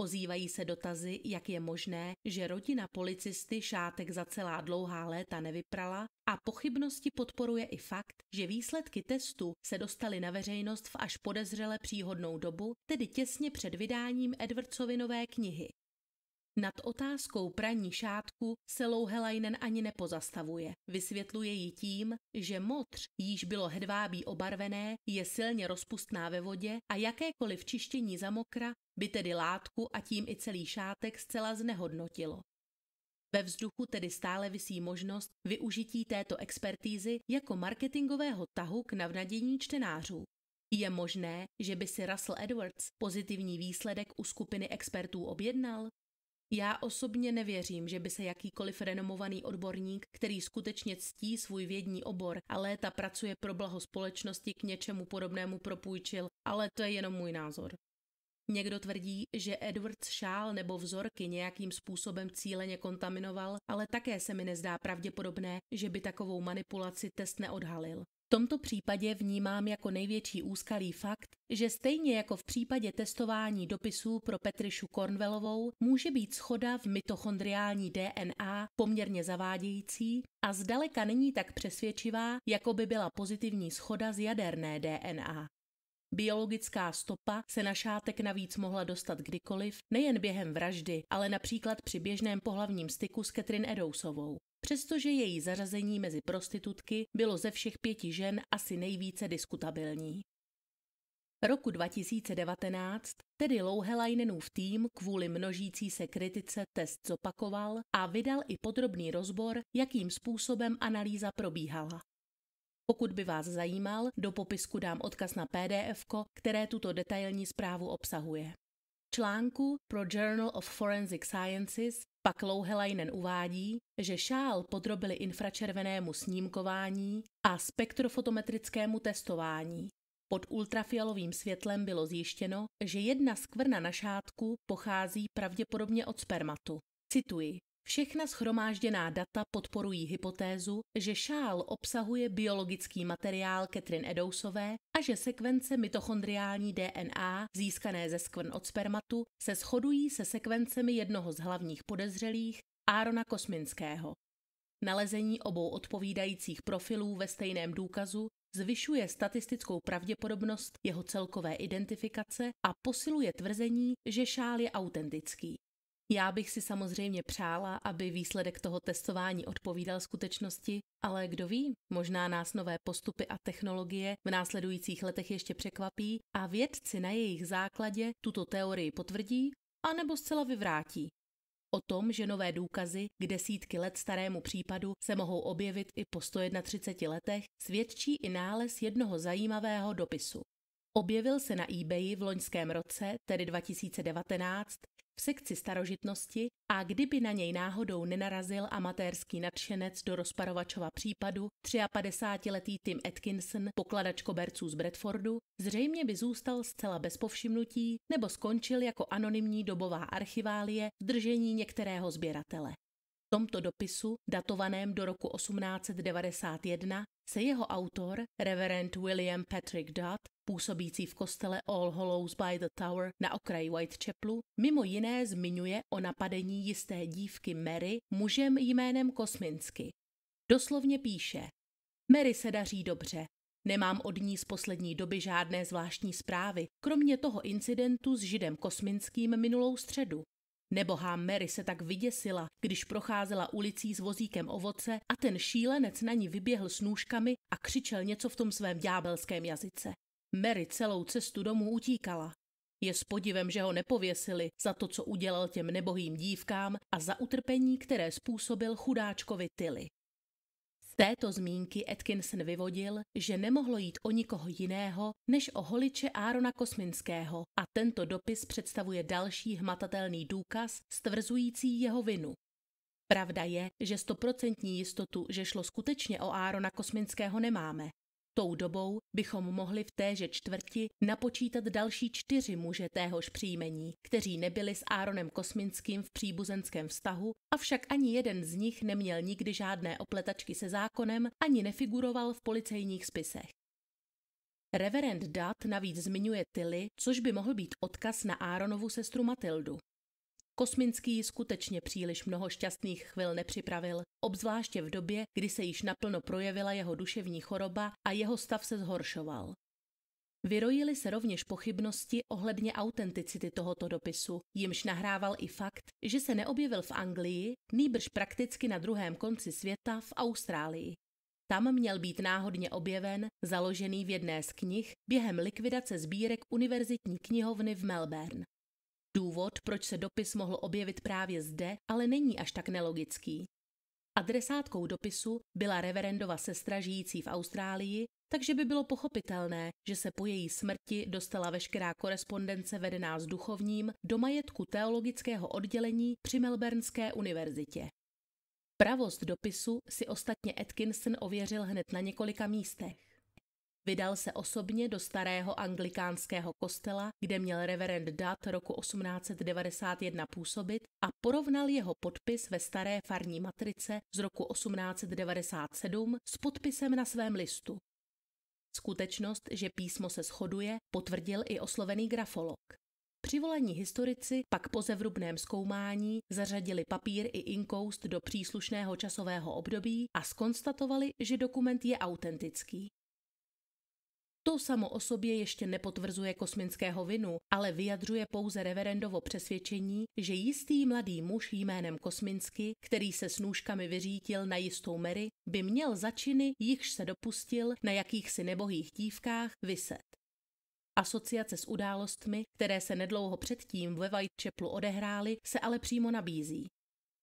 Ozývají se dotazy, jak je možné, že rodina policisty šátek za celá dlouhá léta nevyprala a pochybnosti podporuje i fakt, že výsledky testu se dostaly na veřejnost v až podezřele příhodnou dobu, tedy těsně před vydáním Edwardsovinové knihy. Nad otázkou praní šátku se Louhelajnen ani nepozastavuje. Vysvětluje ji tím, že motř, již bylo hedvábí obarvené, je silně rozpustná ve vodě a jakékoliv čištění za mokra by tedy látku a tím i celý šátek zcela znehodnotilo. Ve vzduchu tedy stále vysí možnost využití této expertízy jako marketingového tahu k navnadění čtenářů. Je možné, že by si Russell Edwards pozitivní výsledek u skupiny expertů objednal? Já osobně nevěřím, že by se jakýkoliv renomovaný odborník, který skutečně ctí svůj vědní obor a léta pracuje pro blaho společnosti k něčemu podobnému propůjčil, ale to je jenom můj názor. Někdo tvrdí, že Edwards šál nebo vzorky nějakým způsobem cíleně kontaminoval, ale také se mi nezdá pravděpodobné, že by takovou manipulaci test neodhalil tomto případě vnímám jako největší úskalý fakt, že stejně jako v případě testování dopisů pro Petrišu Kornvelovou může být schoda v mitochondriální DNA poměrně zavádějící a zdaleka není tak přesvědčivá, jako by byla pozitivní schoda z jaderné DNA. Biologická stopa se na šátek navíc mohla dostat kdykoliv, nejen během vraždy, ale například při běžném pohlavním styku s Katrin Edousovou. Přestože její zařazení mezi prostitutky bylo ze všech pěti žen asi nejvíce diskutabilní. Roku 2019 tedy Louhelajnenův tým kvůli množící se kritice test zopakoval a vydal i podrobný rozbor, jakým způsobem analýza probíhala. Pokud by vás zajímal, do popisku dám odkaz na PDF, které tuto detailní zprávu obsahuje. Článku pro Journal of Forensic Sciences pak Louhelainen uvádí, že šál podrobili infračervenému snímkování a spektrofotometrickému testování. Pod ultrafialovým světlem bylo zjištěno, že jedna skvrna na šátku pochází pravděpodobně od spermatu. Cituji. Všechna schromážděná data podporují hypotézu, že šál obsahuje biologický materiál Catherine Edousové a že sekvence mitochondriální DNA získané ze skvrn od spermatu se shodují se sekvencemi jednoho z hlavních podezřelých, Árona Kosminského. Nalezení obou odpovídajících profilů ve stejném důkazu zvyšuje statistickou pravděpodobnost jeho celkové identifikace a posiluje tvrzení, že šál je autentický. Já bych si samozřejmě přála, aby výsledek toho testování odpovídal skutečnosti, ale kdo ví, možná nás nové postupy a technologie v následujících letech ještě překvapí a vědci na jejich základě tuto teorii potvrdí anebo zcela vyvrátí. O tom, že nové důkazy k desítky let starému případu se mohou objevit i po 131 letech, svědčí i nález jednoho zajímavého dopisu. Objevil se na eBay v loňském roce, tedy 2019, v sekci starožitnosti a kdyby na něj náhodou nenarazil amatérský nadšenec do rozparovačova případu, 53-letý Tim Atkinson, pokladač koberců z Bradfordu, zřejmě by zůstal zcela bez povšimnutí nebo skončil jako anonymní dobová archiválie v držení některého sběratele tomto dopisu, datovaném do roku 1891, se jeho autor, reverend William Patrick Dodd, působící v kostele All Hollows by the Tower na okraji Whitechapelu, mimo jiné zmiňuje o napadení jisté dívky Mary mužem jménem Kosminsky. Doslovně píše, Mary se daří dobře, Nemám od ní z poslední doby žádné zvláštní zprávy, kromě toho incidentu s židem kosminským minulou středu, Nebohá Mary se tak vyděsila, když procházela ulicí s vozíkem ovoce a ten šílenec na ní vyběhl s nůžkami a křičel něco v tom svém ďábelském jazyce. Mary celou cestu domů utíkala. Je s podivem, že ho nepověsili za to, co udělal těm nebohým dívkám a za utrpení, které způsobil chudáčkovi Tilly této zmínky Atkinson vyvodil, že nemohlo jít o nikoho jiného než o holiče Árona Kosminského a tento dopis představuje další hmatatelný důkaz stvrzující jeho vinu. Pravda je, že stoprocentní jistotu, že šlo skutečně o Árona Kosminského nemáme, Tou dobou bychom mohli v téže čtvrti napočítat další čtyři muže téhož příjmení, kteří nebyli s Áronem Kosminským v příbuzenském vztahu, avšak ani jeden z nich neměl nikdy žádné opletačky se zákonem ani nefiguroval v policejních spisech. Reverend Dat navíc zmiňuje Tilly, což by mohl být odkaz na Áronovu sestru Matildu. Kosminský skutečně příliš mnoho šťastných chvil nepřipravil, obzvláště v době, kdy se již naplno projevila jeho duševní choroba a jeho stav se zhoršoval. Vyrojily se rovněž pochybnosti ohledně autenticity tohoto dopisu, jimž nahrával i fakt, že se neobjevil v Anglii, nýbrž prakticky na druhém konci světa v Austrálii. Tam měl být náhodně objeven, založený v jedné z knih, během likvidace sbírek univerzitní knihovny v Melbourne. Důvod, proč se dopis mohl objevit právě zde, ale není až tak nelogický. Adresátkou dopisu byla reverendova sestra žijící v Austrálii, takže by bylo pochopitelné, že se po její smrti dostala veškerá korespondence vedená s duchovním do majetku teologického oddělení při Melbourneské univerzitě. Pravost dopisu si ostatně Atkinson ověřil hned na několika místech. Vydal se osobně do starého anglikánského kostela, kde měl reverend Dat roku 1891 působit a porovnal jeho podpis ve staré farní matrice z roku 1897 s podpisem na svém listu. Skutečnost, že písmo se shoduje, potvrdil i oslovený grafolog. Přivolení historici pak po zevrubném zkoumání zařadili papír i inkoust do příslušného časového období a skonstatovali, že dokument je autentický. To samo o sobě ještě nepotvrzuje kosmického vinu, ale vyjadřuje pouze reverendovo přesvědčení, že jistý mladý muž jménem Kosminsky, který se s nůžkami vyřítil na jistou mery, by měl začiny, jichž se dopustil na jakýchsi nebohých dívkách, vyset. Asociace s událostmi, které se nedlouho předtím ve Whitechapelu odehrály, se ale přímo nabízí.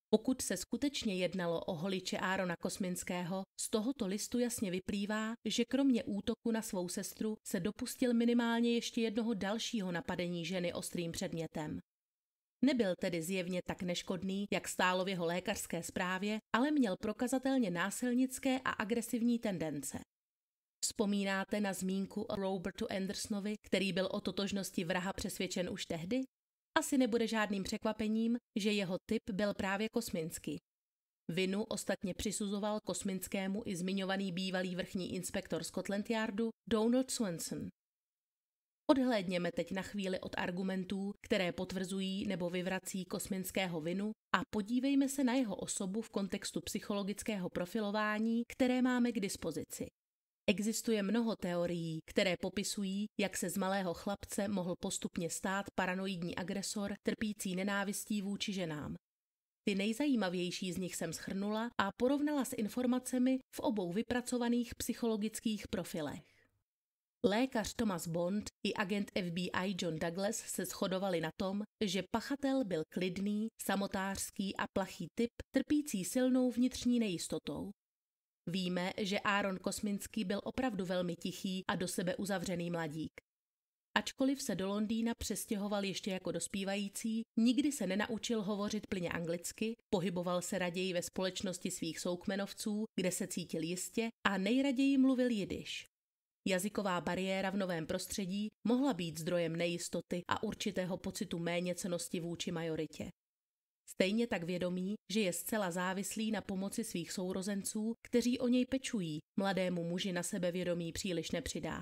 Pokud se skutečně jednalo o holiče Árona Kosminského, z tohoto listu jasně vyplývá, že kromě útoku na svou sestru se dopustil minimálně ještě jednoho dalšího napadení ženy ostrým předmětem. Nebyl tedy zjevně tak neškodný, jak stálo v jeho lékařské zprávě, ale měl prokazatelně násilnické a agresivní tendence. Vzpomínáte na zmínku o Robertu Andersonovi, který byl o totožnosti vraha přesvědčen už tehdy? Asi nebude žádným překvapením, že jeho typ byl právě kosminský. Vinu ostatně přisuzoval kosminskému i zmiňovaný bývalý vrchní inspektor Scotland Yardu Donald Swenson. Odhlédněme teď na chvíli od argumentů, které potvrzují nebo vyvrací kosminského vinu a podívejme se na jeho osobu v kontextu psychologického profilování, které máme k dispozici. Existuje mnoho teorií, které popisují, jak se z malého chlapce mohl postupně stát paranoidní agresor trpící nenávistí vůči ženám. Ty nejzajímavější z nich jsem schrnula a porovnala s informacemi v obou vypracovaných psychologických profilech. Lékař Thomas Bond i agent FBI John Douglas se shodovali na tom, že pachatel byl klidný, samotářský a plachý typ, trpící silnou vnitřní nejistotou. Víme, že Áron Kosminský byl opravdu velmi tichý a do sebe uzavřený mladík. Ačkoliv se do Londýna přestěhoval ještě jako dospívající, nikdy se nenaučil hovořit plně anglicky, pohyboval se raději ve společnosti svých soukmenovců, kde se cítil jistě a nejraději mluvil jidiš. Jazyková bariéra v novém prostředí mohla být zdrojem nejistoty a určitého pocitu méněcenosti vůči majoritě. Stejně tak vědomí, že je zcela závislý na pomoci svých sourozenců, kteří o něj pečují, mladému muži na sebe vědomí příliš nepřidá.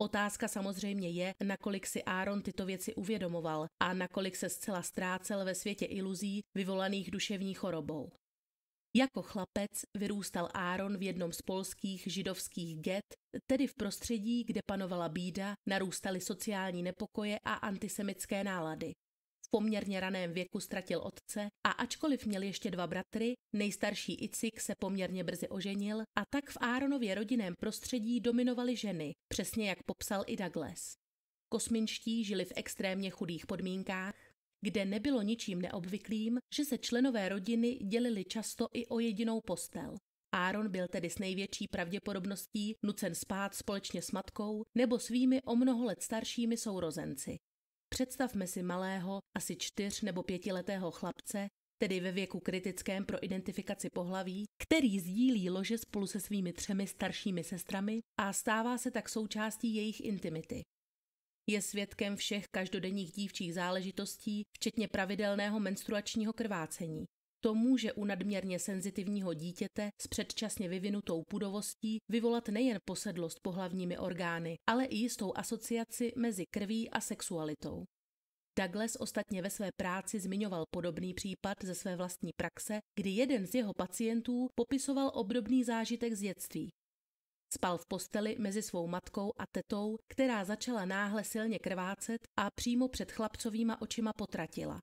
Otázka samozřejmě je, nakolik si Áron tyto věci uvědomoval a nakolik se zcela ztrácel ve světě iluzí vyvolaných duševní chorobou. Jako chlapec vyrůstal Áron v jednom z polských židovských get, tedy v prostředí, kde panovala bída, narůstaly sociální nepokoje a antisemické nálady poměrně raném věku ztratil otce a ačkoliv měl ještě dva bratry, nejstarší Icik se poměrně brzy oženil a tak v Áronově rodinném prostředí dominovaly ženy, přesně jak popsal i Douglas. Kosminští žili v extrémně chudých podmínkách, kde nebylo ničím neobvyklým, že se členové rodiny dělili často i o jedinou postel. Áron byl tedy s největší pravděpodobností nucen spát společně s matkou nebo svými o mnoho let staršími sourozenci. Představme si malého, asi čtyř nebo pětiletého chlapce, tedy ve věku kritickém pro identifikaci pohlaví, který sdílí lože spolu se svými třemi staršími sestrami a stává se tak součástí jejich intimity. Je svědkem všech každodenních dívčích záležitostí, včetně pravidelného menstruačního krvácení. To může u nadměrně senzitivního dítěte s předčasně vyvinutou pudovostí vyvolat nejen posedlost pohlavními orgány, ale i jistou asociaci mezi krví a sexualitou. Douglas ostatně ve své práci zmiňoval podobný případ ze své vlastní praxe, kdy jeden z jeho pacientů popisoval obdobný zážitek z dětství. Spal v posteli mezi svou matkou a tetou, která začala náhle silně krvácet a přímo před chlapcovýma očima potratila.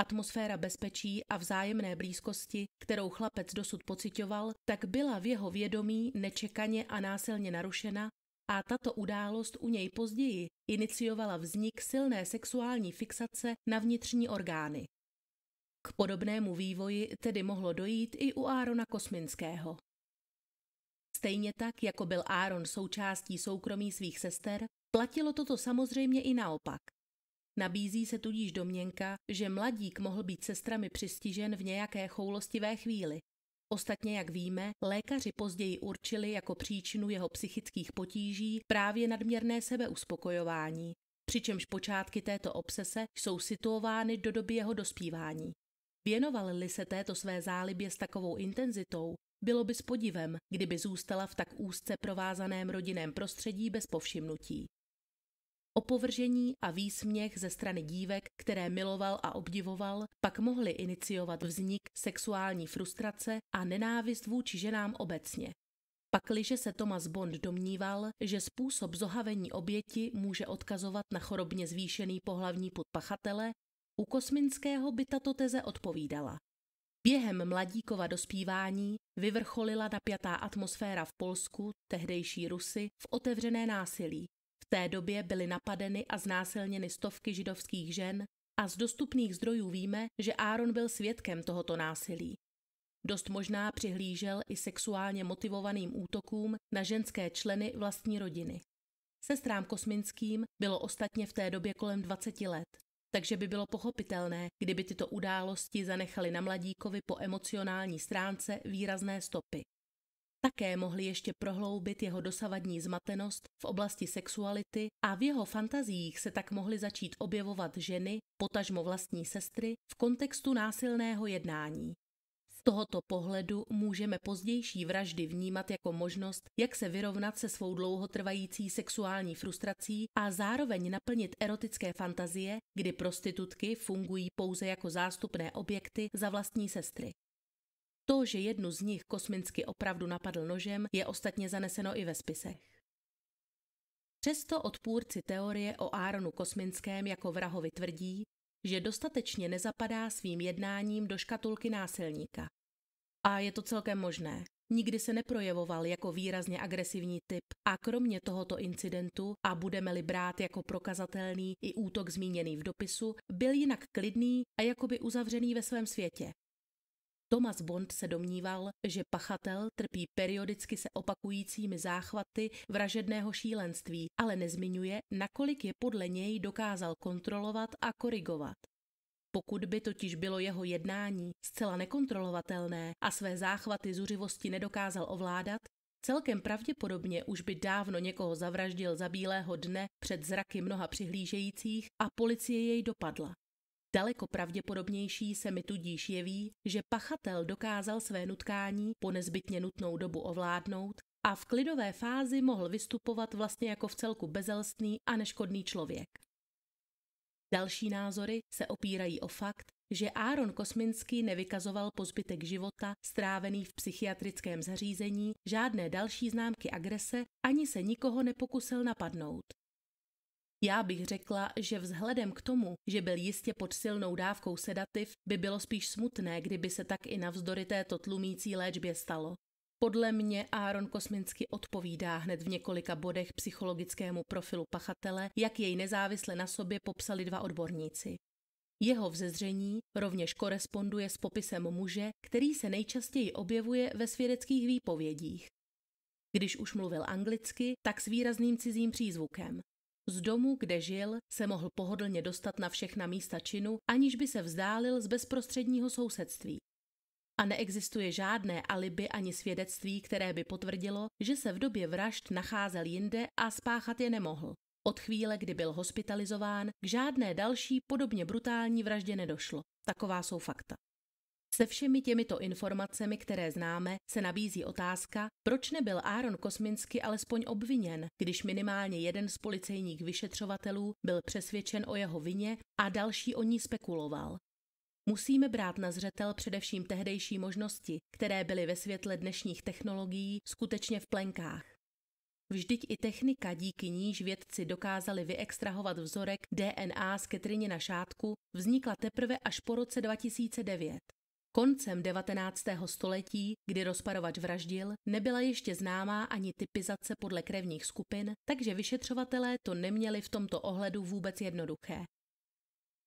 Atmosféra bezpečí a vzájemné blízkosti, kterou chlapec dosud pocitoval, tak byla v jeho vědomí nečekaně a násilně narušena a tato událost u něj později iniciovala vznik silné sexuální fixace na vnitřní orgány. K podobnému vývoji tedy mohlo dojít i u Árona Kosminského. Stejně tak, jako byl Áron součástí soukromí svých sester, platilo toto samozřejmě i naopak. Nabízí se tudíž domněnka, že mladík mohl být sestrami přistižen v nějaké choulostivé chvíli. Ostatně, jak víme, lékaři později určili jako příčinu jeho psychických potíží právě nadměrné sebeuspokojování, přičemž počátky této obsese jsou situovány do doby jeho dospívání. Věnovali li se této své zálibě s takovou intenzitou, bylo by s podivem, kdyby zůstala v tak úzce provázaném rodinném prostředí bez povšimnutí. Opovržení a výsměch ze strany dívek, které miloval a obdivoval, pak mohly iniciovat vznik sexuální frustrace a nenávist vůči ženám obecně. Pakliže se Thomas Bond domníval, že způsob zohavení oběti může odkazovat na chorobně zvýšený pohlavní put pachatele, u Kosminského by tato teze odpovídala. Během mladíkova dospívání vyvrcholila napjatá atmosféra v Polsku, tehdejší Rusy, v otevřené násilí té době byly napadeny a znásilněny stovky židovských žen a z dostupných zdrojů víme, že Áron byl svědkem tohoto násilí. Dost možná přihlížel i sexuálně motivovaným útokům na ženské členy vlastní rodiny. Sestrám Kosminským bylo ostatně v té době kolem 20 let, takže by bylo pochopitelné, kdyby tyto události zanechaly na mladíkovi po emocionální stránce výrazné stopy také mohly ještě prohloubit jeho dosavadní zmatenost v oblasti sexuality a v jeho fantazích se tak mohly začít objevovat ženy, potažmo vlastní sestry, v kontextu násilného jednání. Z tohoto pohledu můžeme pozdější vraždy vnímat jako možnost, jak se vyrovnat se svou dlouhotrvající sexuální frustrací a zároveň naplnit erotické fantazie, kdy prostitutky fungují pouze jako zástupné objekty za vlastní sestry. To, že jednu z nich kosmicky opravdu napadl nožem, je ostatně zaneseno i ve spisech. Přesto odpůrci teorie o Aaronu Kosminském jako vrahovi tvrdí, že dostatečně nezapadá svým jednáním do škatulky násilníka. A je to celkem možné. Nikdy se neprojevoval jako výrazně agresivní typ a kromě tohoto incidentu, a budeme-li brát jako prokazatelný i útok zmíněný v dopisu, byl jinak klidný a jakoby uzavřený ve svém světě, Thomas Bond se domníval, že pachatel trpí periodicky se opakujícími záchvaty vražedného šílenství, ale nezmiňuje, nakolik je podle něj dokázal kontrolovat a korigovat. Pokud by totiž bylo jeho jednání zcela nekontrolovatelné a své záchvaty zuřivosti nedokázal ovládat, celkem pravděpodobně už by dávno někoho zavraždil za bílého dne před zraky mnoha přihlížejících a policie jej dopadla. Daleko pravděpodobnější se mi tudíž jeví, že pachatel dokázal své nutkání po nezbytně nutnou dobu ovládnout a v klidové fázi mohl vystupovat vlastně jako v celku bezelstný a neškodný člověk. Další názory se opírají o fakt, že Áron Kosminský nevykazoval po zbytek života, strávený v psychiatrickém zařízení, žádné další známky agrese ani se nikoho nepokusil napadnout. Já bych řekla, že vzhledem k tomu, že byl jistě pod silnou dávkou sedativ, by bylo spíš smutné, kdyby se tak i navzdory této tlumící léčbě stalo. Podle mě Aaron Kosminsky odpovídá hned v několika bodech psychologickému profilu pachatele, jak jej nezávisle na sobě popsali dva odborníci. Jeho vzezření rovněž koresponduje s popisem muže, který se nejčastěji objevuje ve svědeckých výpovědích. Když už mluvil anglicky, tak s výrazným cizím přízvukem. Z domu, kde žil, se mohl pohodlně dostat na všechna místa činu, aniž by se vzdálil z bezprostředního sousedství. A neexistuje žádné alibi ani svědectví, které by potvrdilo, že se v době vražd nacházel jinde a spáchat je nemohl. Od chvíle, kdy byl hospitalizován, k žádné další podobně brutální vraždě nedošlo. Taková jsou fakta. Se všemi těmito informacemi, které známe, se nabízí otázka, proč nebyl Aaron Kosminsky alespoň obviněn, když minimálně jeden z policejních vyšetřovatelů byl přesvědčen o jeho vině a další o ní spekuloval. Musíme brát na zřetel především tehdejší možnosti, které byly ve světle dnešních technologií skutečně v plenkách. Vždyť i technika, díky níž vědci dokázali vyextrahovat vzorek DNA z na šátku, vznikla teprve až po roce 2009. Koncem 19. století, kdy rozparovač vraždil, nebyla ještě známá ani typizace podle krevních skupin, takže vyšetřovatelé to neměli v tomto ohledu vůbec jednoduché.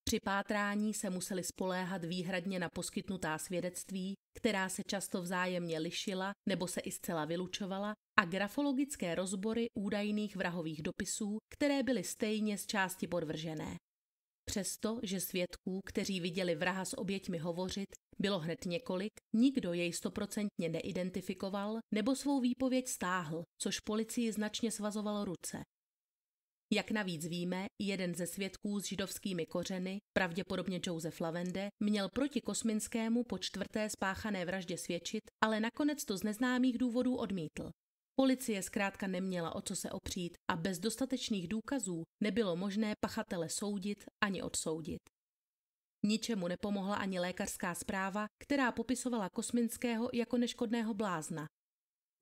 Při pátrání se museli spoléhat výhradně na poskytnutá svědectví, která se často vzájemně lišila nebo se i zcela vylučovala, a grafologické rozbory údajných vrahových dopisů, které byly stejně z části podvržené. Přesto, že svědků, kteří viděli vraha s oběťmi hovořit, bylo hned několik, nikdo jej stoprocentně neidentifikoval nebo svou výpověď stáhl, což policii značně svazovalo ruce. Jak navíc víme, jeden ze svědků s židovskými kořeny, pravděpodobně Josef Lavende, měl proti Kosminskému po čtvrté spáchané vraždě svědčit, ale nakonec to z neznámých důvodů odmítl. Policie zkrátka neměla o co se opřít a bez dostatečných důkazů nebylo možné pachatele soudit ani odsoudit. Ničemu nepomohla ani lékařská zpráva, která popisovala Kosminského jako neškodného blázna.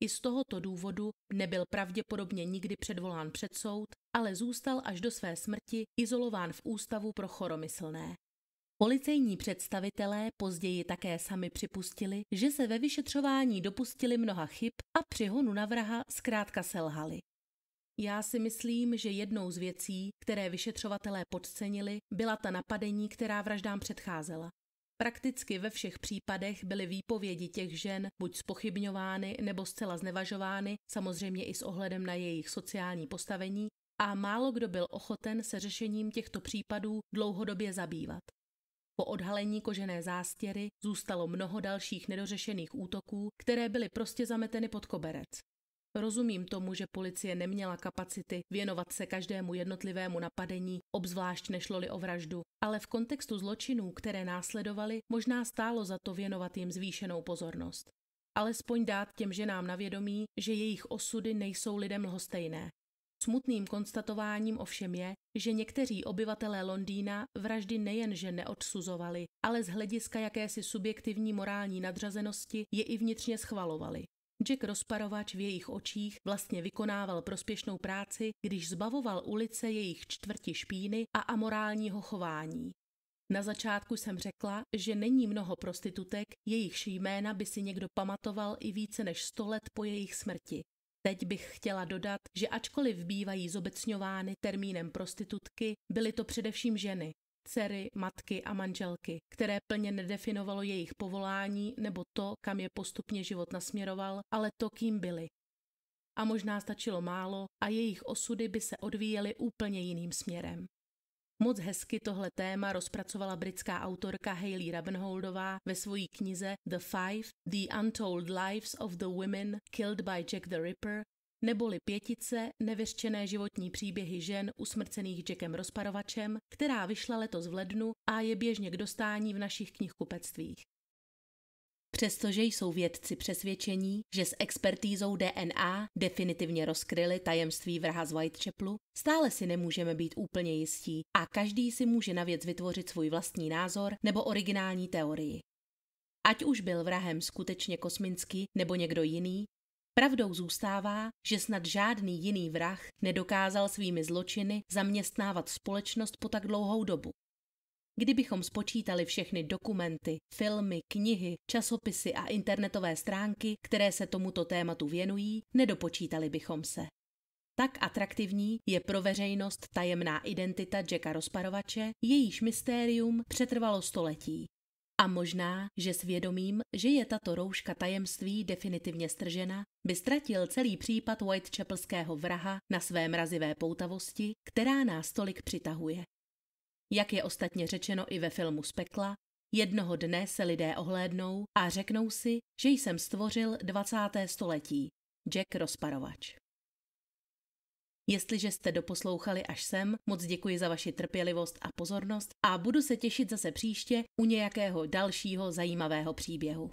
I z tohoto důvodu nebyl pravděpodobně nikdy předvolán před soud, ale zůstal až do své smrti izolován v Ústavu pro choromyslné. Policejní představitelé později také sami připustili, že se ve vyšetřování dopustili mnoha chyb a při honu na vraha zkrátka selhali. Já si myslím, že jednou z věcí, které vyšetřovatelé podcenili, byla ta napadení, která vraždám předcházela. Prakticky ve všech případech byly výpovědi těch žen buď spochybňovány nebo zcela znevažovány, samozřejmě i s ohledem na jejich sociální postavení, a málo kdo byl ochoten se řešením těchto případů dlouhodobě zabývat. Po odhalení kožené zástěry zůstalo mnoho dalších nedořešených útoků, které byly prostě zameteny pod koberec. Rozumím tomu, že policie neměla kapacity věnovat se každému jednotlivému napadení, obzvlášť nešlo-li o vraždu, ale v kontextu zločinů, které následovaly, možná stálo za to věnovat jim zvýšenou pozornost. Alespoň dát těm ženám na vědomí, že jejich osudy nejsou lidem lhostejné. Smutným konstatováním ovšem je, že někteří obyvatelé Londýna vraždy nejenže neodsuzovali, ale z hlediska jakési subjektivní morální nadřazenosti je i vnitřně schvalovali. Jack rozparovač v jejich očích vlastně vykonával prospěšnou práci, když zbavoval ulice jejich čtvrti špíny a amorálního chování. Na začátku jsem řekla, že není mnoho prostitutek, jejichž jména by si někdo pamatoval i více než sto let po jejich smrti. Teď bych chtěla dodat, že ačkoliv bývají zobecňovány termínem prostitutky, byly to především ženy, dcery, matky a manželky, které plně nedefinovalo jejich povolání nebo to, kam je postupně život nasměroval, ale to, kým byli. A možná stačilo málo a jejich osudy by se odvíjely úplně jiným směrem. Moc hezky tohle téma rozpracovala britská autorka Hayley Rabenholdová ve své knize The Five – The Untold Lives of the Women Killed by Jack the Ripper neboli pětice nevyřčené životní příběhy žen usmrcených Jackem Rozparovačem, která vyšla letos v lednu a je běžně k dostání v našich knihkupectvích. Přestože jsou vědci přesvědčení, že s expertízou DNA definitivně rozkryli tajemství vraha z Whitechapelu, stále si nemůžeme být úplně jistí a každý si může na věc vytvořit svůj vlastní názor nebo originální teorii. Ať už byl vrahem skutečně kosmický nebo někdo jiný, Pravdou zůstává, že snad žádný jiný vrah nedokázal svými zločiny zaměstnávat společnost po tak dlouhou dobu. Kdybychom spočítali všechny dokumenty, filmy, knihy, časopisy a internetové stránky, které se tomuto tématu věnují, nedopočítali bychom se. Tak atraktivní je pro veřejnost tajemná identita Jacka Rozparovače, jejíž mystérium přetrvalo století a možná, že svědomím, že je tato rouška tajemství definitivně stržena, by ztratil celý případ Whitechapelského vraha na své mrazivé poutavosti, která nás tolik přitahuje. Jak je ostatně řečeno i ve filmu Spekla, jednoho dne se lidé ohlédnou a řeknou si, že jsem stvořil 20. století. Jack Rozparovač Jestliže jste doposlouchali až sem, moc děkuji za vaši trpělivost a pozornost a budu se těšit zase příště u nějakého dalšího zajímavého příběhu.